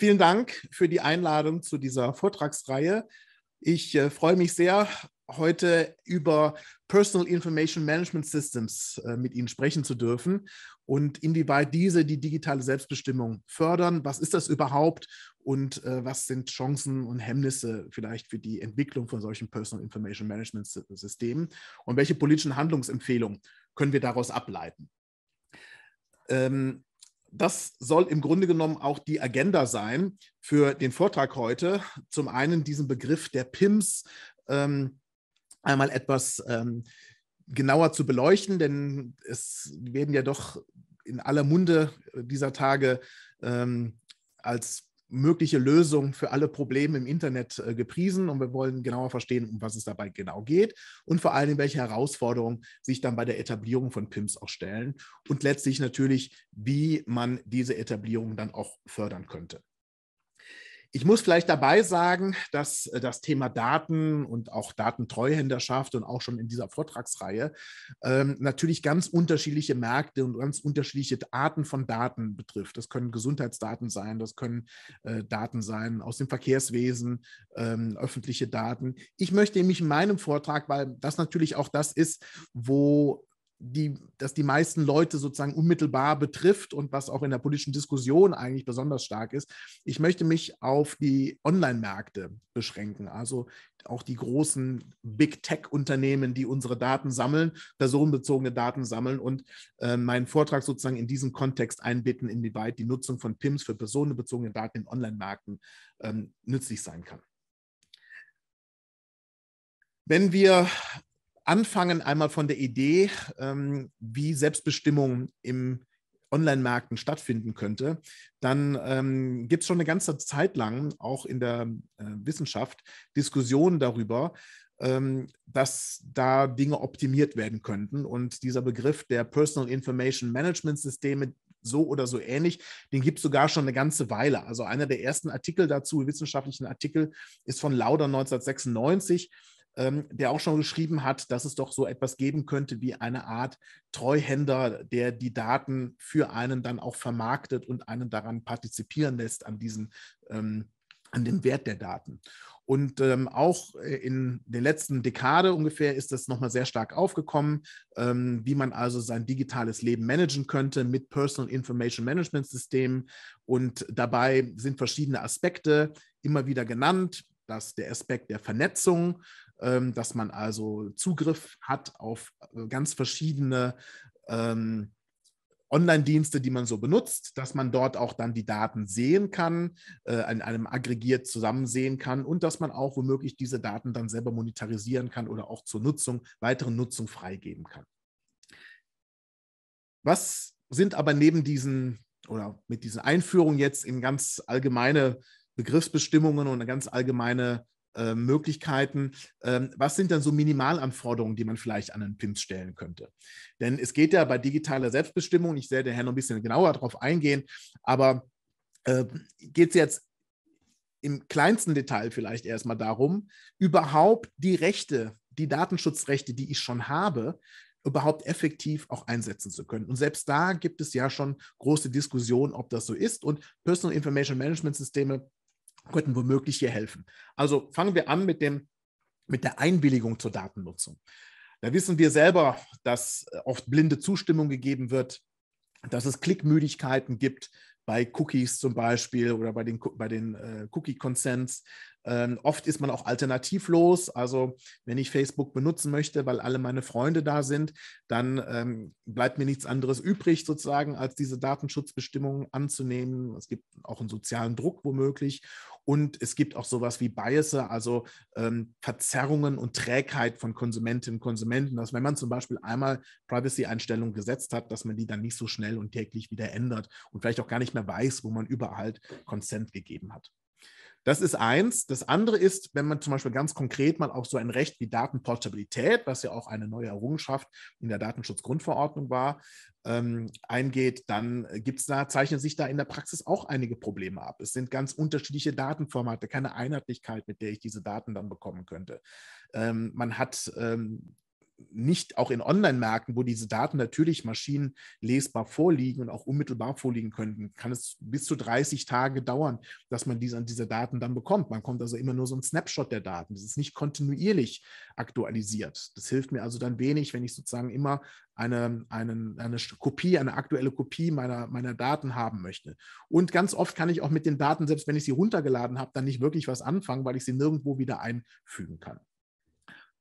Vielen Dank für die Einladung zu dieser Vortragsreihe. Ich äh, freue mich sehr, heute über Personal Information Management Systems äh, mit Ihnen sprechen zu dürfen und inwieweit diese die digitale Selbstbestimmung fördern. Was ist das überhaupt und äh, was sind Chancen und Hemmnisse vielleicht für die Entwicklung von solchen Personal Information Management Systemen und welche politischen Handlungsempfehlungen können wir daraus ableiten? Ähm, das soll im Grunde genommen auch die Agenda sein für den Vortrag heute. Zum einen diesen Begriff der PIMS ähm, einmal etwas ähm, genauer zu beleuchten, denn es werden ja doch in aller Munde dieser Tage ähm, als mögliche Lösung für alle Probleme im Internet äh, gepriesen und wir wollen genauer verstehen, um was es dabei genau geht und vor allem, welche Herausforderungen sich dann bei der Etablierung von PIMS auch stellen und letztlich natürlich, wie man diese Etablierung dann auch fördern könnte. Ich muss vielleicht dabei sagen, dass äh, das Thema Daten und auch Datentreuhänderschaft und auch schon in dieser Vortragsreihe ähm, natürlich ganz unterschiedliche Märkte und ganz unterschiedliche Arten von Daten betrifft. Das können Gesundheitsdaten sein, das können äh, Daten sein aus dem Verkehrswesen, ähm, öffentliche Daten. Ich möchte mich in meinem Vortrag, weil das natürlich auch das ist, wo die, dass die meisten Leute sozusagen unmittelbar betrifft und was auch in der politischen Diskussion eigentlich besonders stark ist. Ich möchte mich auf die Online-Märkte beschränken, also auch die großen Big Tech-Unternehmen, die unsere Daten sammeln, personenbezogene Daten sammeln und äh, meinen Vortrag sozusagen in diesem Kontext einbitten, inwieweit die Nutzung von PIMS für personenbezogene Daten in Online-Märkten ähm, nützlich sein kann. Wenn wir anfangen einmal von der Idee, ähm, wie Selbstbestimmung im Online-Märkten stattfinden könnte, dann ähm, gibt es schon eine ganze Zeit lang, auch in der äh, Wissenschaft, Diskussionen darüber, ähm, dass da Dinge optimiert werden könnten. Und dieser Begriff der Personal Information Management Systeme, so oder so ähnlich, den gibt es sogar schon eine ganze Weile. Also einer der ersten Artikel dazu, wissenschaftlichen Artikel, ist von Lauder 1996 ähm, der auch schon geschrieben hat, dass es doch so etwas geben könnte wie eine Art Treuhänder, der die Daten für einen dann auch vermarktet und einen daran partizipieren lässt an diesen ähm, an dem Wert der Daten. Und ähm, auch äh, in der letzten Dekade ungefähr ist das nochmal sehr stark aufgekommen, ähm, wie man also sein digitales Leben managen könnte mit Personal Information Management Systemen. Und dabei sind verschiedene Aspekte immer wieder genannt. dass der Aspekt der Vernetzung, ähm, dass man also Zugriff hat auf äh, ganz verschiedene ähm, Online-Dienste, die man so benutzt, dass man dort auch dann die Daten sehen kann, äh, in einem aggregiert zusammen sehen kann und dass man auch womöglich diese Daten dann selber monetarisieren kann oder auch zur Nutzung, weiteren Nutzung freigeben kann. Was sind aber neben diesen oder mit diesen Einführungen jetzt in ganz allgemeine Begriffsbestimmungen und ganz allgemeine äh, Möglichkeiten. Ähm, was sind dann so Minimalanforderungen, die man vielleicht an einen PIMS stellen könnte? Denn es geht ja bei digitaler Selbstbestimmung, ich werde daher noch ein bisschen genauer darauf eingehen, aber ähm, geht es jetzt im kleinsten Detail vielleicht erstmal darum, überhaupt die Rechte, die Datenschutzrechte, die ich schon habe, überhaupt effektiv auch einsetzen zu können. Und selbst da gibt es ja schon große Diskussionen, ob das so ist. Und Personal Information Management Systeme könnten womöglich hier helfen. Also fangen wir an mit, dem, mit der Einwilligung zur Datennutzung. Da wissen wir selber, dass äh, oft blinde Zustimmung gegeben wird, dass es Klickmüdigkeiten gibt bei Cookies zum Beispiel oder bei den, bei den äh, Cookie-Consents, ähm, oft ist man auch alternativlos. Also wenn ich Facebook benutzen möchte, weil alle meine Freunde da sind, dann ähm, bleibt mir nichts anderes übrig, sozusagen, als diese Datenschutzbestimmungen anzunehmen. Es gibt auch einen sozialen Druck womöglich. Und es gibt auch sowas wie Biases, also ähm, Verzerrungen und Trägheit von Konsumentinnen und Konsumenten, dass wenn man zum Beispiel einmal Privacy-Einstellungen gesetzt hat, dass man die dann nicht so schnell und täglich wieder ändert und vielleicht auch gar nicht mehr weiß, wo man überall Consent gegeben hat. Das ist eins. Das andere ist, wenn man zum Beispiel ganz konkret mal auf so ein Recht wie Datenportabilität, was ja auch eine neue Errungenschaft in der Datenschutzgrundverordnung war, ähm, eingeht, dann äh, gibt's da, zeichnen sich da in der Praxis auch einige Probleme ab. Es sind ganz unterschiedliche Datenformate, keine Einheitlichkeit, mit der ich diese Daten dann bekommen könnte. Ähm, man hat ähm, nicht auch in Online-Märkten, wo diese Daten natürlich maschinenlesbar vorliegen und auch unmittelbar vorliegen könnten, kann es bis zu 30 Tage dauern, dass man diese, diese Daten dann bekommt. Man kommt also immer nur so einen Snapshot der Daten. Das ist nicht kontinuierlich aktualisiert. Das hilft mir also dann wenig, wenn ich sozusagen immer eine, eine, eine Kopie, eine aktuelle Kopie meiner, meiner Daten haben möchte. Und ganz oft kann ich auch mit den Daten, selbst wenn ich sie runtergeladen habe, dann nicht wirklich was anfangen, weil ich sie nirgendwo wieder einfügen kann.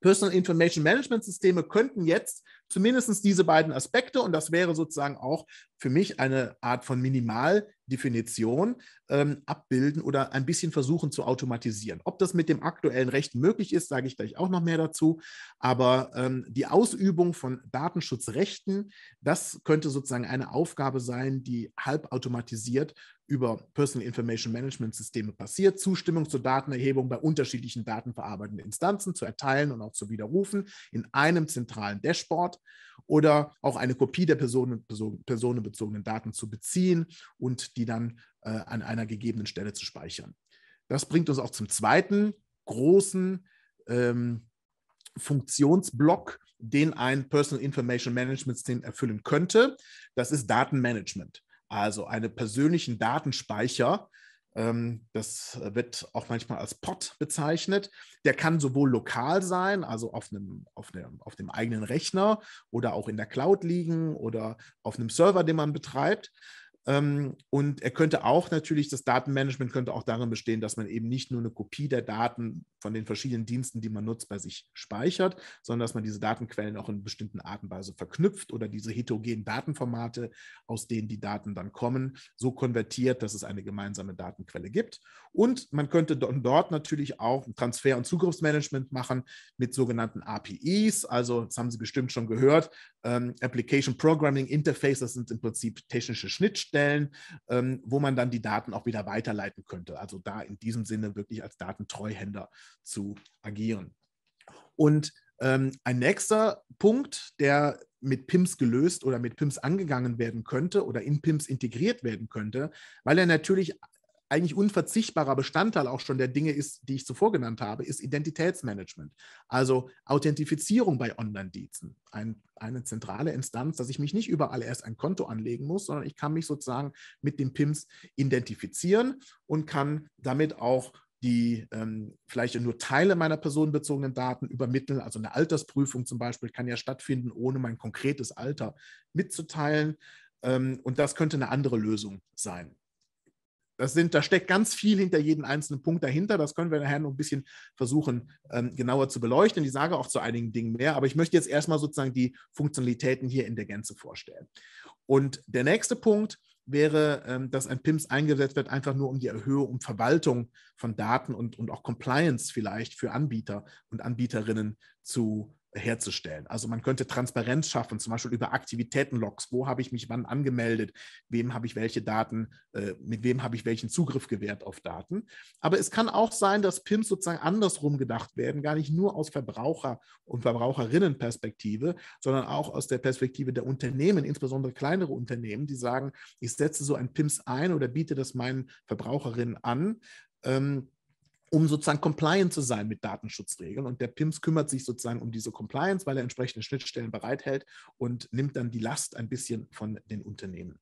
Personal Information Management Systeme könnten jetzt zumindest diese beiden Aspekte, und das wäre sozusagen auch für mich eine Art von Minimaldefinition, ähm, abbilden oder ein bisschen versuchen zu automatisieren. Ob das mit dem aktuellen Recht möglich ist, sage ich gleich auch noch mehr dazu. Aber ähm, die Ausübung von Datenschutzrechten, das könnte sozusagen eine Aufgabe sein, die halb automatisiert über Personal Information Management Systeme passiert, Zustimmung zur Datenerhebung bei unterschiedlichen datenverarbeitenden Instanzen zu erteilen und auch zu widerrufen in einem zentralen Dashboard oder auch eine Kopie der personen, person, personenbezogenen Daten zu beziehen und die dann äh, an einer gegebenen Stelle zu speichern. Das bringt uns auch zum zweiten großen ähm, Funktionsblock, den ein Personal Information Management System erfüllen könnte. Das ist Datenmanagement also einen persönlichen Datenspeicher. Ähm, das wird auch manchmal als POT bezeichnet. Der kann sowohl lokal sein, also auf, einem, auf, einem, auf dem eigenen Rechner oder auch in der Cloud liegen oder auf einem Server, den man betreibt. Ähm, und er könnte auch natürlich, das Datenmanagement könnte auch darin bestehen, dass man eben nicht nur eine Kopie der Daten von den verschiedenen Diensten, die man nutzt, bei sich speichert, sondern dass man diese Datenquellen auch in bestimmten Artenweise verknüpft oder diese heterogenen Datenformate, aus denen die Daten dann kommen, so konvertiert, dass es eine gemeinsame Datenquelle gibt. Und man könnte dort natürlich auch Transfer- und Zugriffsmanagement machen mit sogenannten APIs. Also, das haben Sie bestimmt schon gehört, ähm, Application Programming Interface, das sind im Prinzip technische Schnittstellen stellen, ähm, wo man dann die Daten auch wieder weiterleiten könnte. Also da in diesem Sinne wirklich als Datentreuhänder zu agieren. Und ähm, ein nächster Punkt, der mit PIMS gelöst oder mit PIMS angegangen werden könnte oder in PIMS integriert werden könnte, weil er natürlich eigentlich unverzichtbarer Bestandteil auch schon der Dinge ist, die ich zuvor genannt habe, ist Identitätsmanagement. Also Authentifizierung bei Online-Diensten. Ein, eine zentrale Instanz, dass ich mich nicht überall erst ein Konto anlegen muss, sondern ich kann mich sozusagen mit den PIMS identifizieren und kann damit auch die ähm, vielleicht nur Teile meiner personenbezogenen Daten übermitteln. Also eine Altersprüfung zum Beispiel kann ja stattfinden, ohne mein konkretes Alter mitzuteilen. Ähm, und das könnte eine andere Lösung sein das sind, da steckt ganz viel hinter jedem einzelnen Punkt dahinter. Das können wir nachher noch ein bisschen versuchen, ähm, genauer zu beleuchten. Ich sage auch zu einigen Dingen mehr, aber ich möchte jetzt erstmal sozusagen die Funktionalitäten hier in der Gänze vorstellen. Und der nächste Punkt wäre, ähm, dass ein PIMS eingesetzt wird, einfach nur um die Erhöhung und Verwaltung von Daten und, und auch Compliance vielleicht für Anbieter und Anbieterinnen zu herzustellen. Also man könnte Transparenz schaffen, zum Beispiel über Aktivitätenlogs. Wo habe ich mich wann angemeldet? Wem habe ich welche Daten? Äh, mit wem habe ich welchen Zugriff gewährt auf Daten? Aber es kann auch sein, dass PIMs sozusagen andersrum gedacht werden, gar nicht nur aus Verbraucher- und Verbraucherinnenperspektive, sondern auch aus der Perspektive der Unternehmen, insbesondere kleinere Unternehmen, die sagen, ich setze so ein PIMS ein oder biete das meinen Verbraucherinnen an. Ähm, um sozusagen compliant zu sein mit Datenschutzregeln. Und der PIMS kümmert sich sozusagen um diese Compliance, weil er entsprechende Schnittstellen bereithält und nimmt dann die Last ein bisschen von den Unternehmen.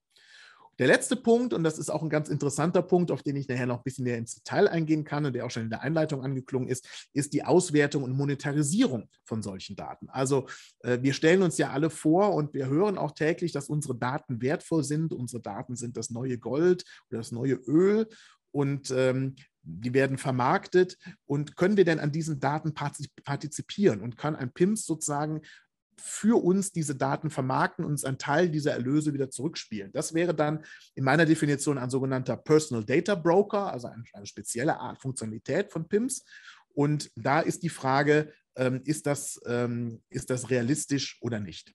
Der letzte Punkt, und das ist auch ein ganz interessanter Punkt, auf den ich nachher noch ein bisschen mehr ins Detail eingehen kann und der auch schon in der Einleitung angeklungen ist, ist die Auswertung und Monetarisierung von solchen Daten. Also äh, wir stellen uns ja alle vor und wir hören auch täglich, dass unsere Daten wertvoll sind. Unsere Daten sind das neue Gold oder das neue Öl. Und ähm, die werden vermarktet und können wir denn an diesen Daten partizipieren und kann ein PIMS sozusagen für uns diese Daten vermarkten und uns einen Teil dieser Erlöse wieder zurückspielen. Das wäre dann in meiner Definition ein sogenannter Personal Data Broker, also eine, eine spezielle Art Funktionalität von PIMS. Und da ist die Frage, ähm, ist, das, ähm, ist das realistisch oder nicht?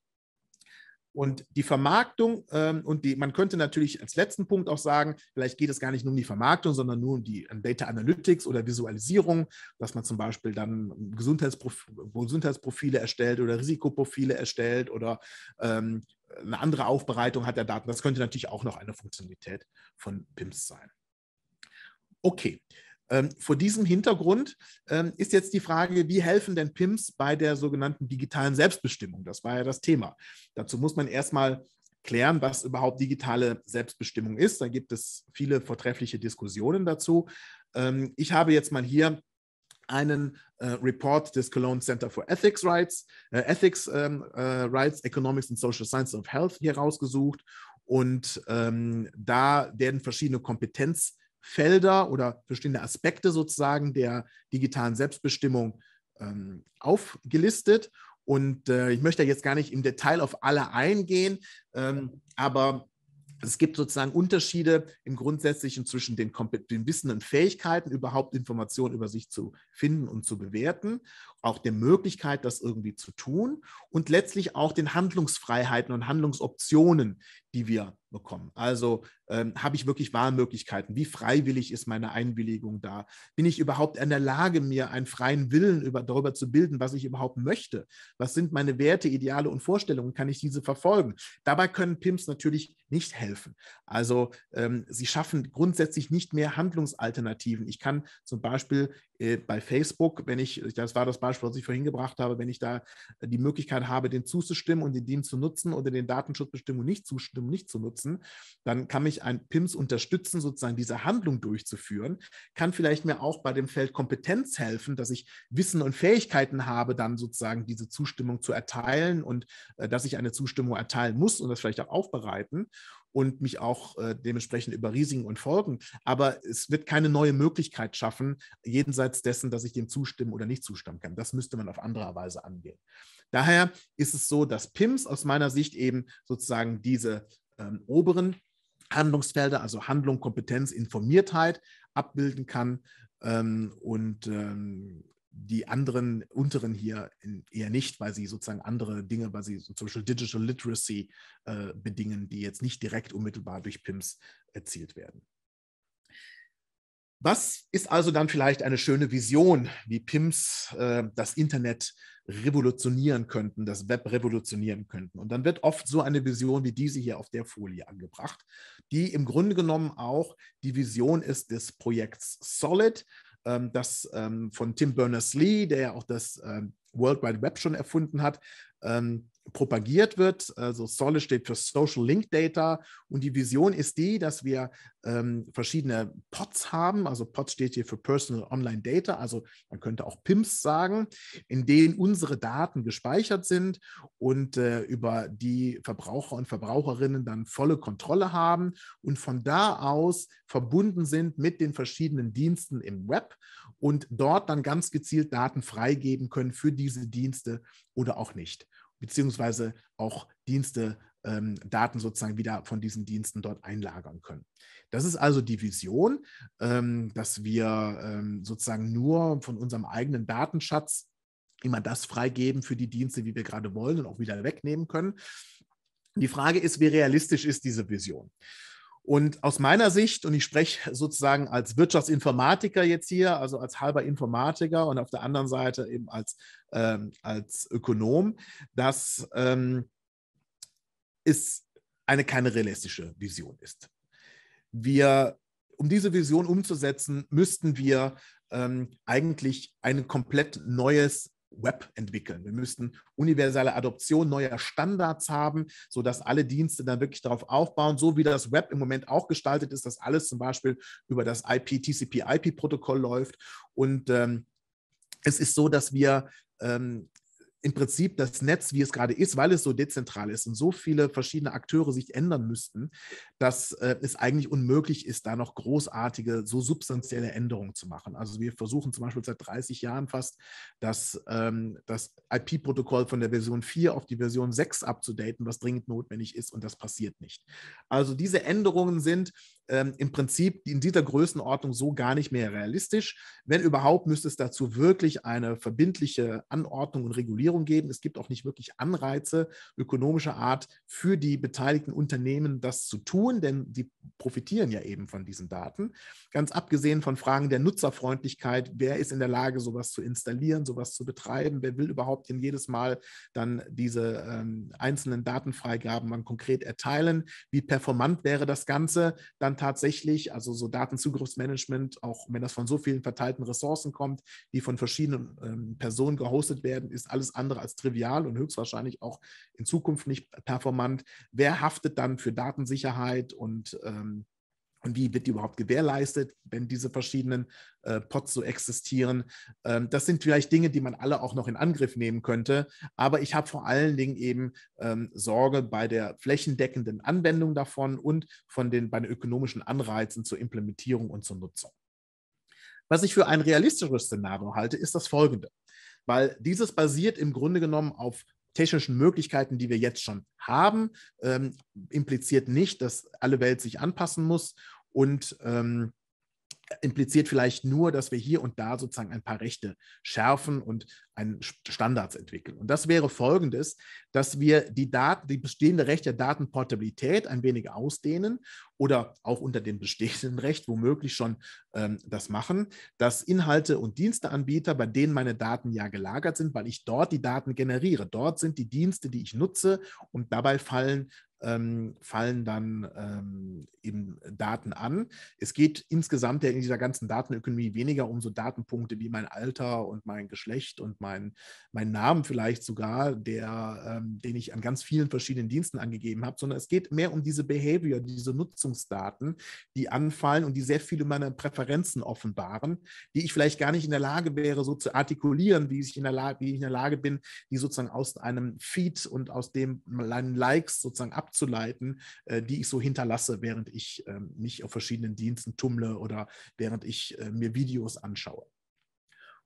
Und die Vermarktung ähm, und die, man könnte natürlich als letzten Punkt auch sagen, vielleicht geht es gar nicht nur um die Vermarktung, sondern nur um die ähm, Data Analytics oder Visualisierung, dass man zum Beispiel dann ähm, Gesundheitsprof Gesundheitsprofile erstellt oder Risikoprofile erstellt oder ähm, eine andere Aufbereitung hat der Daten. Das könnte natürlich auch noch eine Funktionalität von PIMS sein. Okay, ähm, vor diesem Hintergrund ähm, ist jetzt die Frage, wie helfen denn PIMS bei der sogenannten digitalen Selbstbestimmung? Das war ja das Thema. Dazu muss man erstmal klären, was überhaupt digitale Selbstbestimmung ist. Da gibt es viele vortreffliche Diskussionen dazu. Ähm, ich habe jetzt mal hier einen äh, Report des Cologne Center for Ethics Rights, äh, Ethics ähm, äh, Rights, Economics and Social Sciences of Health hier rausgesucht. Und ähm, da werden verschiedene Kompetenz Felder oder verschiedene Aspekte sozusagen der digitalen Selbstbestimmung ähm, aufgelistet. Und äh, ich möchte jetzt gar nicht im Detail auf alle eingehen, ähm, aber es gibt sozusagen Unterschiede im Grundsätzlichen zwischen den, den Wissen und Fähigkeiten, überhaupt Informationen über sich zu finden und zu bewerten auch der Möglichkeit, das irgendwie zu tun und letztlich auch den Handlungsfreiheiten und Handlungsoptionen, die wir bekommen. Also ähm, habe ich wirklich Wahlmöglichkeiten? Wie freiwillig ist meine Einwilligung da? Bin ich überhaupt in der Lage, mir einen freien Willen über, darüber zu bilden, was ich überhaupt möchte? Was sind meine Werte, Ideale und Vorstellungen? Kann ich diese verfolgen? Dabei können PIMS natürlich nicht helfen. Also ähm, sie schaffen grundsätzlich nicht mehr Handlungsalternativen. Ich kann zum Beispiel äh, bei Facebook, wenn ich, das war das Beispiel, Beispiel, was ich vorhin gebracht habe, wenn ich da äh, die Möglichkeit habe, den zuzustimmen und den DIN zu nutzen oder den Datenschutzbestimmungen nicht zustimmen, nicht zu nutzen, dann kann mich ein PIMS unterstützen, sozusagen diese Handlung durchzuführen, kann vielleicht mir auch bei dem Feld Kompetenz helfen, dass ich Wissen und Fähigkeiten habe, dann sozusagen diese Zustimmung zu erteilen und äh, dass ich eine Zustimmung erteilen muss und das vielleicht auch aufbereiten und mich auch äh, dementsprechend über Risiken und Folgen. Aber es wird keine neue Möglichkeit schaffen, jenseits dessen, dass ich dem zustimmen oder nicht zustimmen kann. Das müsste man auf andere Weise angehen. Daher ist es so, dass PIMS aus meiner Sicht eben sozusagen diese ähm, oberen Handlungsfelder, also Handlung, Kompetenz, Informiertheit abbilden kann. Ähm, und ähm, die anderen unteren hier eher nicht, weil sie sozusagen andere Dinge, weil sie zum Beispiel Digital Literacy äh, bedingen, die jetzt nicht direkt unmittelbar durch PIMS erzielt werden. Was ist also dann vielleicht eine schöne Vision, wie PIMS äh, das Internet revolutionieren könnten, das Web revolutionieren könnten? Und dann wird oft so eine Vision wie diese hier auf der Folie angebracht, die im Grunde genommen auch die Vision ist des Projekts Solid, ähm, das ähm, von Tim Berners-Lee, der ja auch das ähm, World Wide Web schon erfunden hat, ähm, propagiert wird. Also SOLE steht für Social Link Data und die Vision ist die, dass wir ähm, verschiedene POTS haben. Also POTS steht hier für Personal Online Data, also man könnte auch PIMS sagen, in denen unsere Daten gespeichert sind und äh, über die Verbraucher und Verbraucherinnen dann volle Kontrolle haben und von da aus verbunden sind mit den verschiedenen Diensten im Web und dort dann ganz gezielt Daten freigeben können für diese Dienste oder auch nicht beziehungsweise auch Dienste, ähm, Daten sozusagen wieder von diesen Diensten dort einlagern können. Das ist also die Vision, ähm, dass wir ähm, sozusagen nur von unserem eigenen Datenschatz immer das freigeben für die Dienste, wie wir gerade wollen und auch wieder wegnehmen können. Die Frage ist, wie realistisch ist diese Vision? Und aus meiner Sicht, und ich spreche sozusagen als Wirtschaftsinformatiker jetzt hier, also als halber Informatiker und auf der anderen Seite eben als ähm, als Ökonom, dass ähm, es eine keine realistische Vision ist. Wir, um diese Vision umzusetzen, müssten wir ähm, eigentlich ein komplett neues Web entwickeln. Wir müssten universelle Adoption neuer Standards haben, sodass alle Dienste dann wirklich darauf aufbauen, so wie das Web im Moment auch gestaltet ist, dass alles zum Beispiel über das IP-TCP-IP-Protokoll läuft. Und ähm, es ist so, dass wir ähm, im Prinzip das Netz, wie es gerade ist, weil es so dezentral ist und so viele verschiedene Akteure sich ändern müssten, dass äh, es eigentlich unmöglich ist, da noch großartige, so substanzielle Änderungen zu machen. Also wir versuchen zum Beispiel seit 30 Jahren fast, dass, ähm, das IP-Protokoll von der Version 4 auf die Version 6 abzudaten, was dringend notwendig ist und das passiert nicht. Also diese Änderungen sind ähm, im Prinzip in dieser Größenordnung so gar nicht mehr realistisch. Wenn überhaupt, müsste es dazu wirklich eine verbindliche Anordnung und Regulierung geben. Es gibt auch nicht wirklich Anreize ökonomischer Art für die beteiligten Unternehmen, das zu tun, denn sie profitieren ja eben von diesen Daten. Ganz abgesehen von Fragen der Nutzerfreundlichkeit, wer ist in der Lage, sowas zu installieren, sowas zu betreiben, wer will überhaupt denn jedes Mal dann diese ähm, einzelnen Datenfreigaben dann konkret erteilen, wie performant wäre das Ganze, dann dann tatsächlich, also so Datenzugriffsmanagement, auch wenn das von so vielen verteilten Ressourcen kommt, die von verschiedenen ähm, Personen gehostet werden, ist alles andere als trivial und höchstwahrscheinlich auch in Zukunft nicht performant. Wer haftet dann für Datensicherheit und ähm, und wie wird die überhaupt gewährleistet, wenn diese verschiedenen äh, Pots so existieren. Ähm, das sind vielleicht Dinge, die man alle auch noch in Angriff nehmen könnte. Aber ich habe vor allen Dingen eben ähm, Sorge bei der flächendeckenden Anwendung davon und von den, bei den ökonomischen Anreizen zur Implementierung und zur Nutzung. Was ich für ein realistisches Szenario halte, ist das folgende weil dieses basiert im Grunde genommen auf technischen Möglichkeiten, die wir jetzt schon haben, ähm, impliziert nicht, dass alle Welt sich anpassen muss und ähm, impliziert vielleicht nur, dass wir hier und da sozusagen ein paar Rechte schärfen und einen Standards entwickeln. Und das wäre folgendes, dass wir die Daten, die bestehende Recht der Datenportabilität ein wenig ausdehnen oder auch unter dem bestehenden Recht womöglich schon ähm, das machen, dass Inhalte und Diensteanbieter, bei denen meine Daten ja gelagert sind, weil ich dort die Daten generiere, dort sind die Dienste, die ich nutze und dabei fallen ähm, fallen dann ähm, eben Daten an. Es geht insgesamt ja in dieser ganzen Datenökonomie weniger um so Datenpunkte wie mein Alter und mein Geschlecht und mein, mein Namen vielleicht sogar, der, ähm, den ich an ganz vielen verschiedenen Diensten angegeben habe, sondern es geht mehr um diese Behavior, diese Nutzungsdaten, die anfallen und die sehr viele meiner Präferenzen offenbaren, die ich vielleicht gar nicht in der Lage wäre, so zu artikulieren, wie ich in der, La wie ich in der Lage bin, die sozusagen aus einem Feed und aus dem Likes sozusagen ab abzuleiten, äh, die ich so hinterlasse, während ich ähm, mich auf verschiedenen Diensten tummle oder während ich äh, mir Videos anschaue.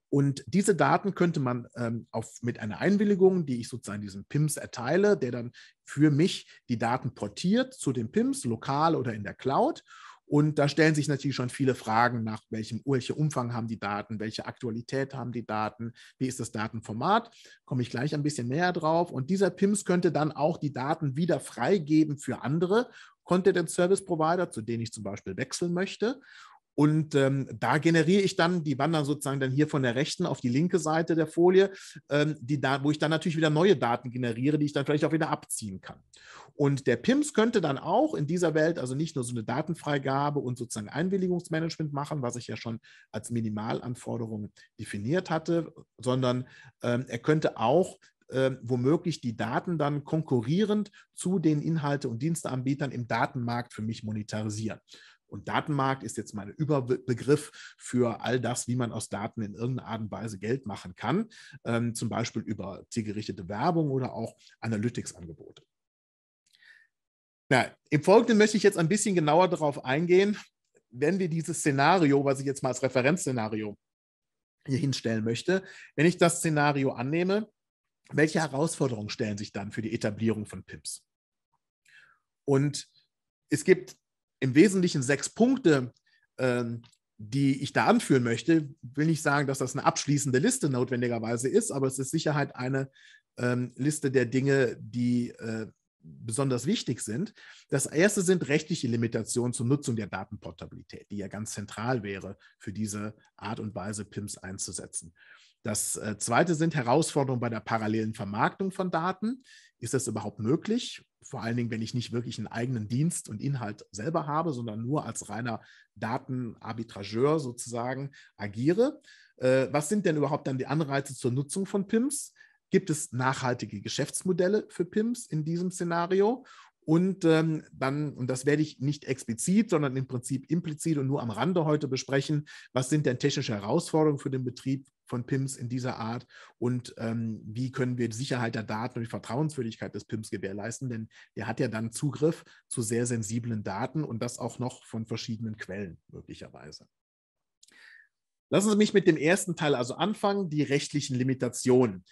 Und diese Daten könnte man ähm, auf, mit einer Einwilligung, die ich sozusagen diesem PIMS erteile, der dann für mich die Daten portiert zu den PIMS, lokal oder in der Cloud. Und da stellen sich natürlich schon viele Fragen nach, welchem, welche Umfang haben die Daten, welche Aktualität haben die Daten, wie ist das Datenformat. Komme ich gleich ein bisschen näher drauf. Und dieser PIMS könnte dann auch die Daten wieder freigeben für andere Content Service Provider, zu denen ich zum Beispiel wechseln möchte. Und ähm, da generiere ich dann, die wandern sozusagen dann hier von der rechten auf die linke Seite der Folie, ähm, die da, wo ich dann natürlich wieder neue Daten generiere, die ich dann vielleicht auch wieder abziehen kann. Und der PIMS könnte dann auch in dieser Welt also nicht nur so eine Datenfreigabe und sozusagen Einwilligungsmanagement machen, was ich ja schon als Minimalanforderung definiert hatte, sondern ähm, er könnte auch ähm, womöglich die Daten dann konkurrierend zu den Inhalte- und Diensteanbietern im Datenmarkt für mich monetarisieren. Und Datenmarkt ist jetzt mein Überbegriff für all das, wie man aus Daten in irgendeiner Art und Weise Geld machen kann, ähm, zum Beispiel über zielgerichtete Werbung oder auch Analytics-Angebote. Na, im Folgenden möchte ich jetzt ein bisschen genauer darauf eingehen, wenn wir dieses Szenario, was ich jetzt mal als Referenzszenario hier hinstellen möchte, wenn ich das Szenario annehme, welche Herausforderungen stellen sich dann für die Etablierung von PIMS? Und es gibt im Wesentlichen sechs Punkte, ähm, die ich da anführen möchte. Ich Will nicht sagen, dass das eine abschließende Liste notwendigerweise ist, aber es ist Sicherheit halt eine ähm, Liste der Dinge, die äh, besonders wichtig sind. Das erste sind rechtliche Limitationen zur Nutzung der Datenportabilität, die ja ganz zentral wäre für diese Art und Weise, PIMS einzusetzen. Das äh, zweite sind Herausforderungen bei der parallelen Vermarktung von Daten. Ist das überhaupt möglich? Vor allen Dingen, wenn ich nicht wirklich einen eigenen Dienst und Inhalt selber habe, sondern nur als reiner Datenarbitrageur sozusagen agiere. Äh, was sind denn überhaupt dann die Anreize zur Nutzung von PIMS? Gibt es nachhaltige Geschäftsmodelle für PIMS in diesem Szenario? Und ähm, dann, und das werde ich nicht explizit, sondern im Prinzip implizit und nur am Rande heute besprechen, was sind denn technische Herausforderungen für den Betrieb von PIMS in dieser Art und ähm, wie können wir die Sicherheit der Daten und die Vertrauenswürdigkeit des PIMS gewährleisten, denn der hat ja dann Zugriff zu sehr sensiblen Daten und das auch noch von verschiedenen Quellen möglicherweise. Lassen Sie mich mit dem ersten Teil also anfangen, die rechtlichen Limitationen.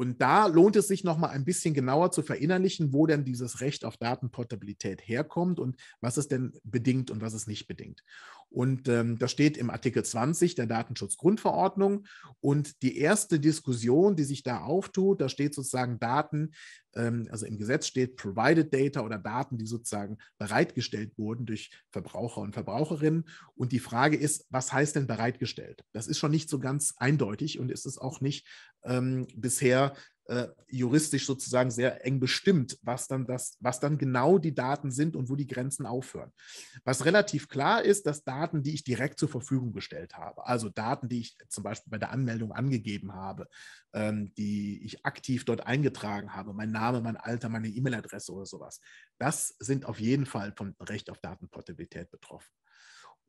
Und da lohnt es sich nochmal ein bisschen genauer zu verinnerlichen, wo denn dieses Recht auf Datenportabilität herkommt und was es denn bedingt und was es nicht bedingt. Und ähm, das steht im Artikel 20 der Datenschutzgrundverordnung. Und die erste Diskussion, die sich da auftut, da steht sozusagen Daten, ähm, also im Gesetz steht Provided Data oder Daten, die sozusagen bereitgestellt wurden durch Verbraucher und Verbraucherinnen. Und die Frage ist, was heißt denn bereitgestellt? Das ist schon nicht so ganz eindeutig und ist es auch nicht ähm, bisher äh, juristisch sozusagen sehr eng bestimmt, was dann, das, was dann genau die Daten sind und wo die Grenzen aufhören. Was relativ klar ist, dass Daten, die ich direkt zur Verfügung gestellt habe, also Daten, die ich zum Beispiel bei der Anmeldung angegeben habe, ähm, die ich aktiv dort eingetragen habe, mein Name, mein Alter, meine E-Mail-Adresse oder sowas, das sind auf jeden Fall vom Recht auf Datenportabilität betroffen.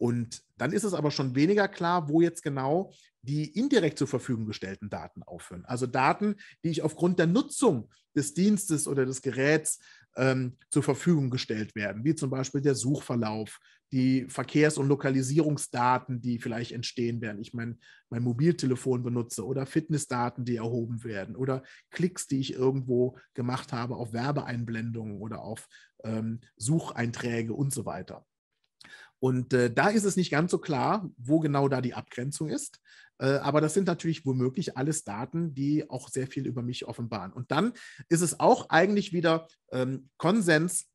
Und dann ist es aber schon weniger klar, wo jetzt genau die indirekt zur Verfügung gestellten Daten aufhören. Also Daten, die ich aufgrund der Nutzung des Dienstes oder des Geräts ähm, zur Verfügung gestellt werden, wie zum Beispiel der Suchverlauf, die Verkehrs- und Lokalisierungsdaten, die vielleicht entstehen werden. Ich mein, mein Mobiltelefon benutze oder Fitnessdaten, die erhoben werden oder Klicks, die ich irgendwo gemacht habe auf Werbeeinblendungen oder auf ähm, Sucheinträge und so weiter. Und äh, da ist es nicht ganz so klar, wo genau da die Abgrenzung ist. Äh, aber das sind natürlich womöglich alles Daten, die auch sehr viel über mich offenbaren. Und dann ist es auch eigentlich wieder ähm, Konsens,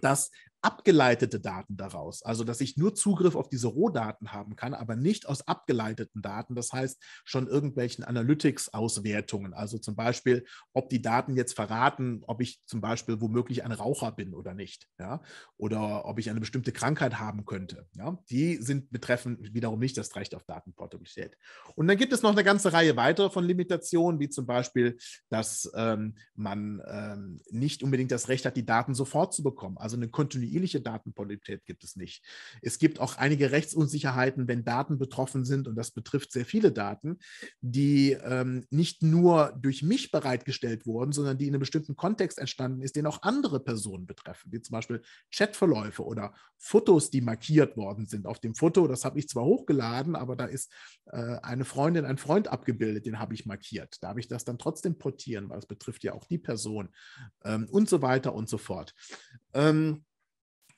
dass abgeleitete Daten daraus. Also, dass ich nur Zugriff auf diese Rohdaten haben kann, aber nicht aus abgeleiteten Daten. Das heißt, schon irgendwelchen Analytics-Auswertungen. Also zum Beispiel, ob die Daten jetzt verraten, ob ich zum Beispiel womöglich ein Raucher bin oder nicht. Ja? Oder ob ich eine bestimmte Krankheit haben könnte. Ja? Die sind betreffen wiederum nicht das Recht auf Datenportabilität. Und dann gibt es noch eine ganze Reihe weiterer von Limitationen, wie zum Beispiel, dass ähm, man ähm, nicht unbedingt das Recht hat, die Daten sofort zu bekommen. Also eine kontinuierliche kontinuierliche Datenpolität gibt es nicht. Es gibt auch einige Rechtsunsicherheiten, wenn Daten betroffen sind, und das betrifft sehr viele Daten, die ähm, nicht nur durch mich bereitgestellt wurden, sondern die in einem bestimmten Kontext entstanden ist, den auch andere Personen betreffen, wie zum Beispiel Chatverläufe oder Fotos, die markiert worden sind. Auf dem Foto, das habe ich zwar hochgeladen, aber da ist äh, eine Freundin, ein Freund abgebildet, den habe ich markiert. Darf ich das dann trotzdem portieren, weil es betrifft ja auch die Person ähm, und so weiter und so fort. Ähm,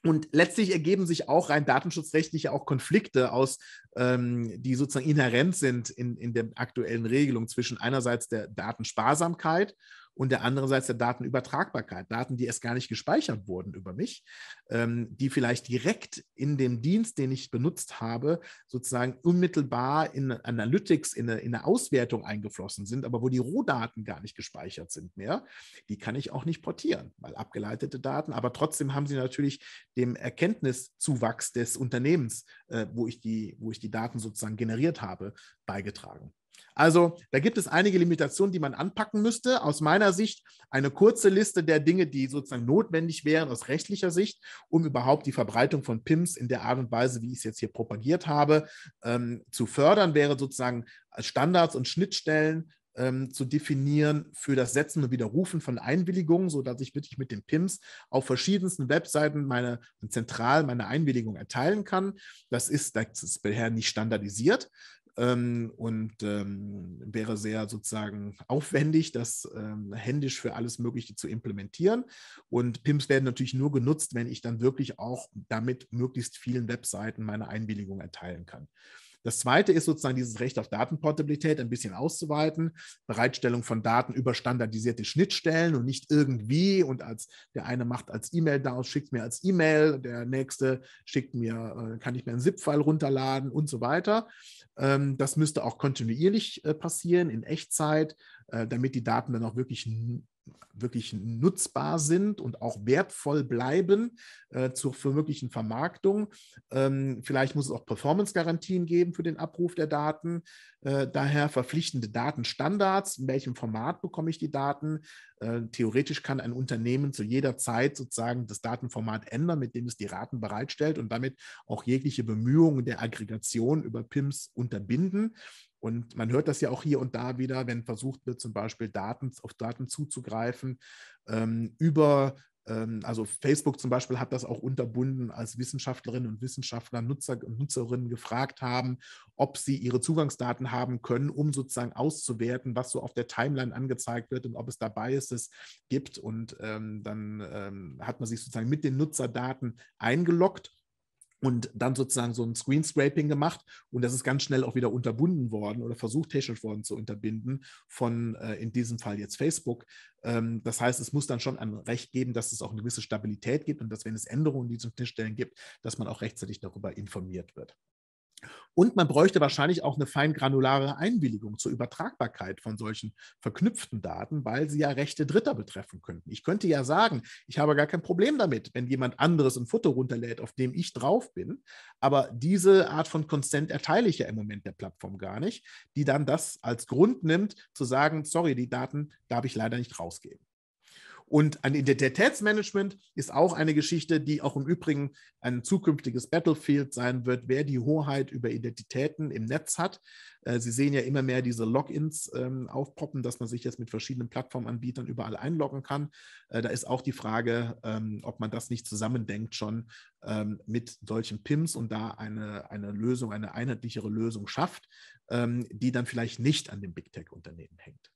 und letztlich ergeben sich auch rein datenschutzrechtliche auch Konflikte aus, ähm, die sozusagen inhärent sind in, in der aktuellen Regelung zwischen einerseits der Datensparsamkeit und der andererseits der Datenübertragbarkeit, Daten, die erst gar nicht gespeichert wurden über mich, ähm, die vielleicht direkt in dem Dienst, den ich benutzt habe, sozusagen unmittelbar in Analytics, in eine, in eine Auswertung eingeflossen sind, aber wo die Rohdaten gar nicht gespeichert sind mehr, die kann ich auch nicht portieren, weil abgeleitete Daten, aber trotzdem haben sie natürlich dem Erkenntniszuwachs des Unternehmens, äh, wo, ich die, wo ich die Daten sozusagen generiert habe, beigetragen. Also da gibt es einige Limitationen, die man anpacken müsste. Aus meiner Sicht eine kurze Liste der Dinge, die sozusagen notwendig wären aus rechtlicher Sicht, um überhaupt die Verbreitung von PIMS in der Art und Weise, wie ich es jetzt hier propagiert habe, ähm, zu fördern, wäre sozusagen Standards und Schnittstellen ähm, zu definieren für das Setzen und Widerrufen von Einwilligungen, sodass ich wirklich mit den PIMS auf verschiedensten Webseiten meine zentral meine Einwilligung erteilen kann. Das ist, das ist bisher nicht standardisiert ähm, und ähm, wäre sehr sozusagen aufwendig, das ähm, händisch für alles Mögliche zu implementieren. Und PIMs werden natürlich nur genutzt, wenn ich dann wirklich auch damit möglichst vielen Webseiten meine Einwilligung erteilen kann. Das zweite ist sozusagen dieses Recht auf Datenportabilität ein bisschen auszuweiten, Bereitstellung von Daten über standardisierte Schnittstellen und nicht irgendwie und als der eine macht als E-Mail da und schickt mir als E-Mail, der nächste schickt mir, äh, kann ich mir einen ZIP-File runterladen und so weiter. Ähm, das müsste auch kontinuierlich äh, passieren, in Echtzeit, äh, damit die Daten dann auch wirklich wirklich nutzbar sind und auch wertvoll bleiben äh, zur möglichen Vermarktung. Ähm, vielleicht muss es auch Performance-Garantien geben für den Abruf der Daten. Äh, daher verpflichtende Datenstandards. In welchem Format bekomme ich die Daten? Äh, theoretisch kann ein Unternehmen zu jeder Zeit sozusagen das Datenformat ändern, mit dem es die Raten bereitstellt und damit auch jegliche Bemühungen der Aggregation über PIMS unterbinden. Und man hört das ja auch hier und da wieder, wenn versucht wird, zum Beispiel Daten, auf Daten zuzugreifen ähm, über ähm, also Facebook zum Beispiel hat das auch unterbunden, als Wissenschaftlerinnen und Wissenschaftler, Nutzer und Nutzerinnen gefragt haben, ob sie ihre Zugangsdaten haben können, um sozusagen auszuwerten, was so auf der Timeline angezeigt wird und ob es da Biases gibt. Und ähm, dann ähm, hat man sich sozusagen mit den Nutzerdaten eingeloggt und dann sozusagen so ein Screenscraping gemacht und das ist ganz schnell auch wieder unterbunden worden oder versucht technisch worden zu unterbinden von äh, in diesem Fall jetzt Facebook. Ähm, das heißt, es muss dann schon ein Recht geben, dass es auch eine gewisse Stabilität gibt und dass, wenn es Änderungen in diesen Schnittstellen gibt, dass man auch rechtzeitig darüber informiert wird. Und man bräuchte wahrscheinlich auch eine feingranulare Einwilligung zur Übertragbarkeit von solchen verknüpften Daten, weil sie ja Rechte Dritter betreffen könnten. Ich könnte ja sagen, ich habe gar kein Problem damit, wenn jemand anderes ein Foto runterlädt, auf dem ich drauf bin. Aber diese Art von Consent erteile ich ja im Moment der Plattform gar nicht, die dann das als Grund nimmt, zu sagen, sorry, die Daten darf ich leider nicht rausgeben. Und ein Identitätsmanagement ist auch eine Geschichte, die auch im Übrigen ein zukünftiges Battlefield sein wird, wer die Hoheit über Identitäten im Netz hat. Äh, Sie sehen ja immer mehr diese Logins ähm, aufpoppen, dass man sich jetzt mit verschiedenen Plattformanbietern überall einloggen kann. Äh, da ist auch die Frage, ähm, ob man das nicht zusammendenkt schon ähm, mit solchen PIMs und da eine, eine Lösung, eine einheitlichere Lösung schafft, ähm, die dann vielleicht nicht an dem Big Tech-Unternehmen hängt.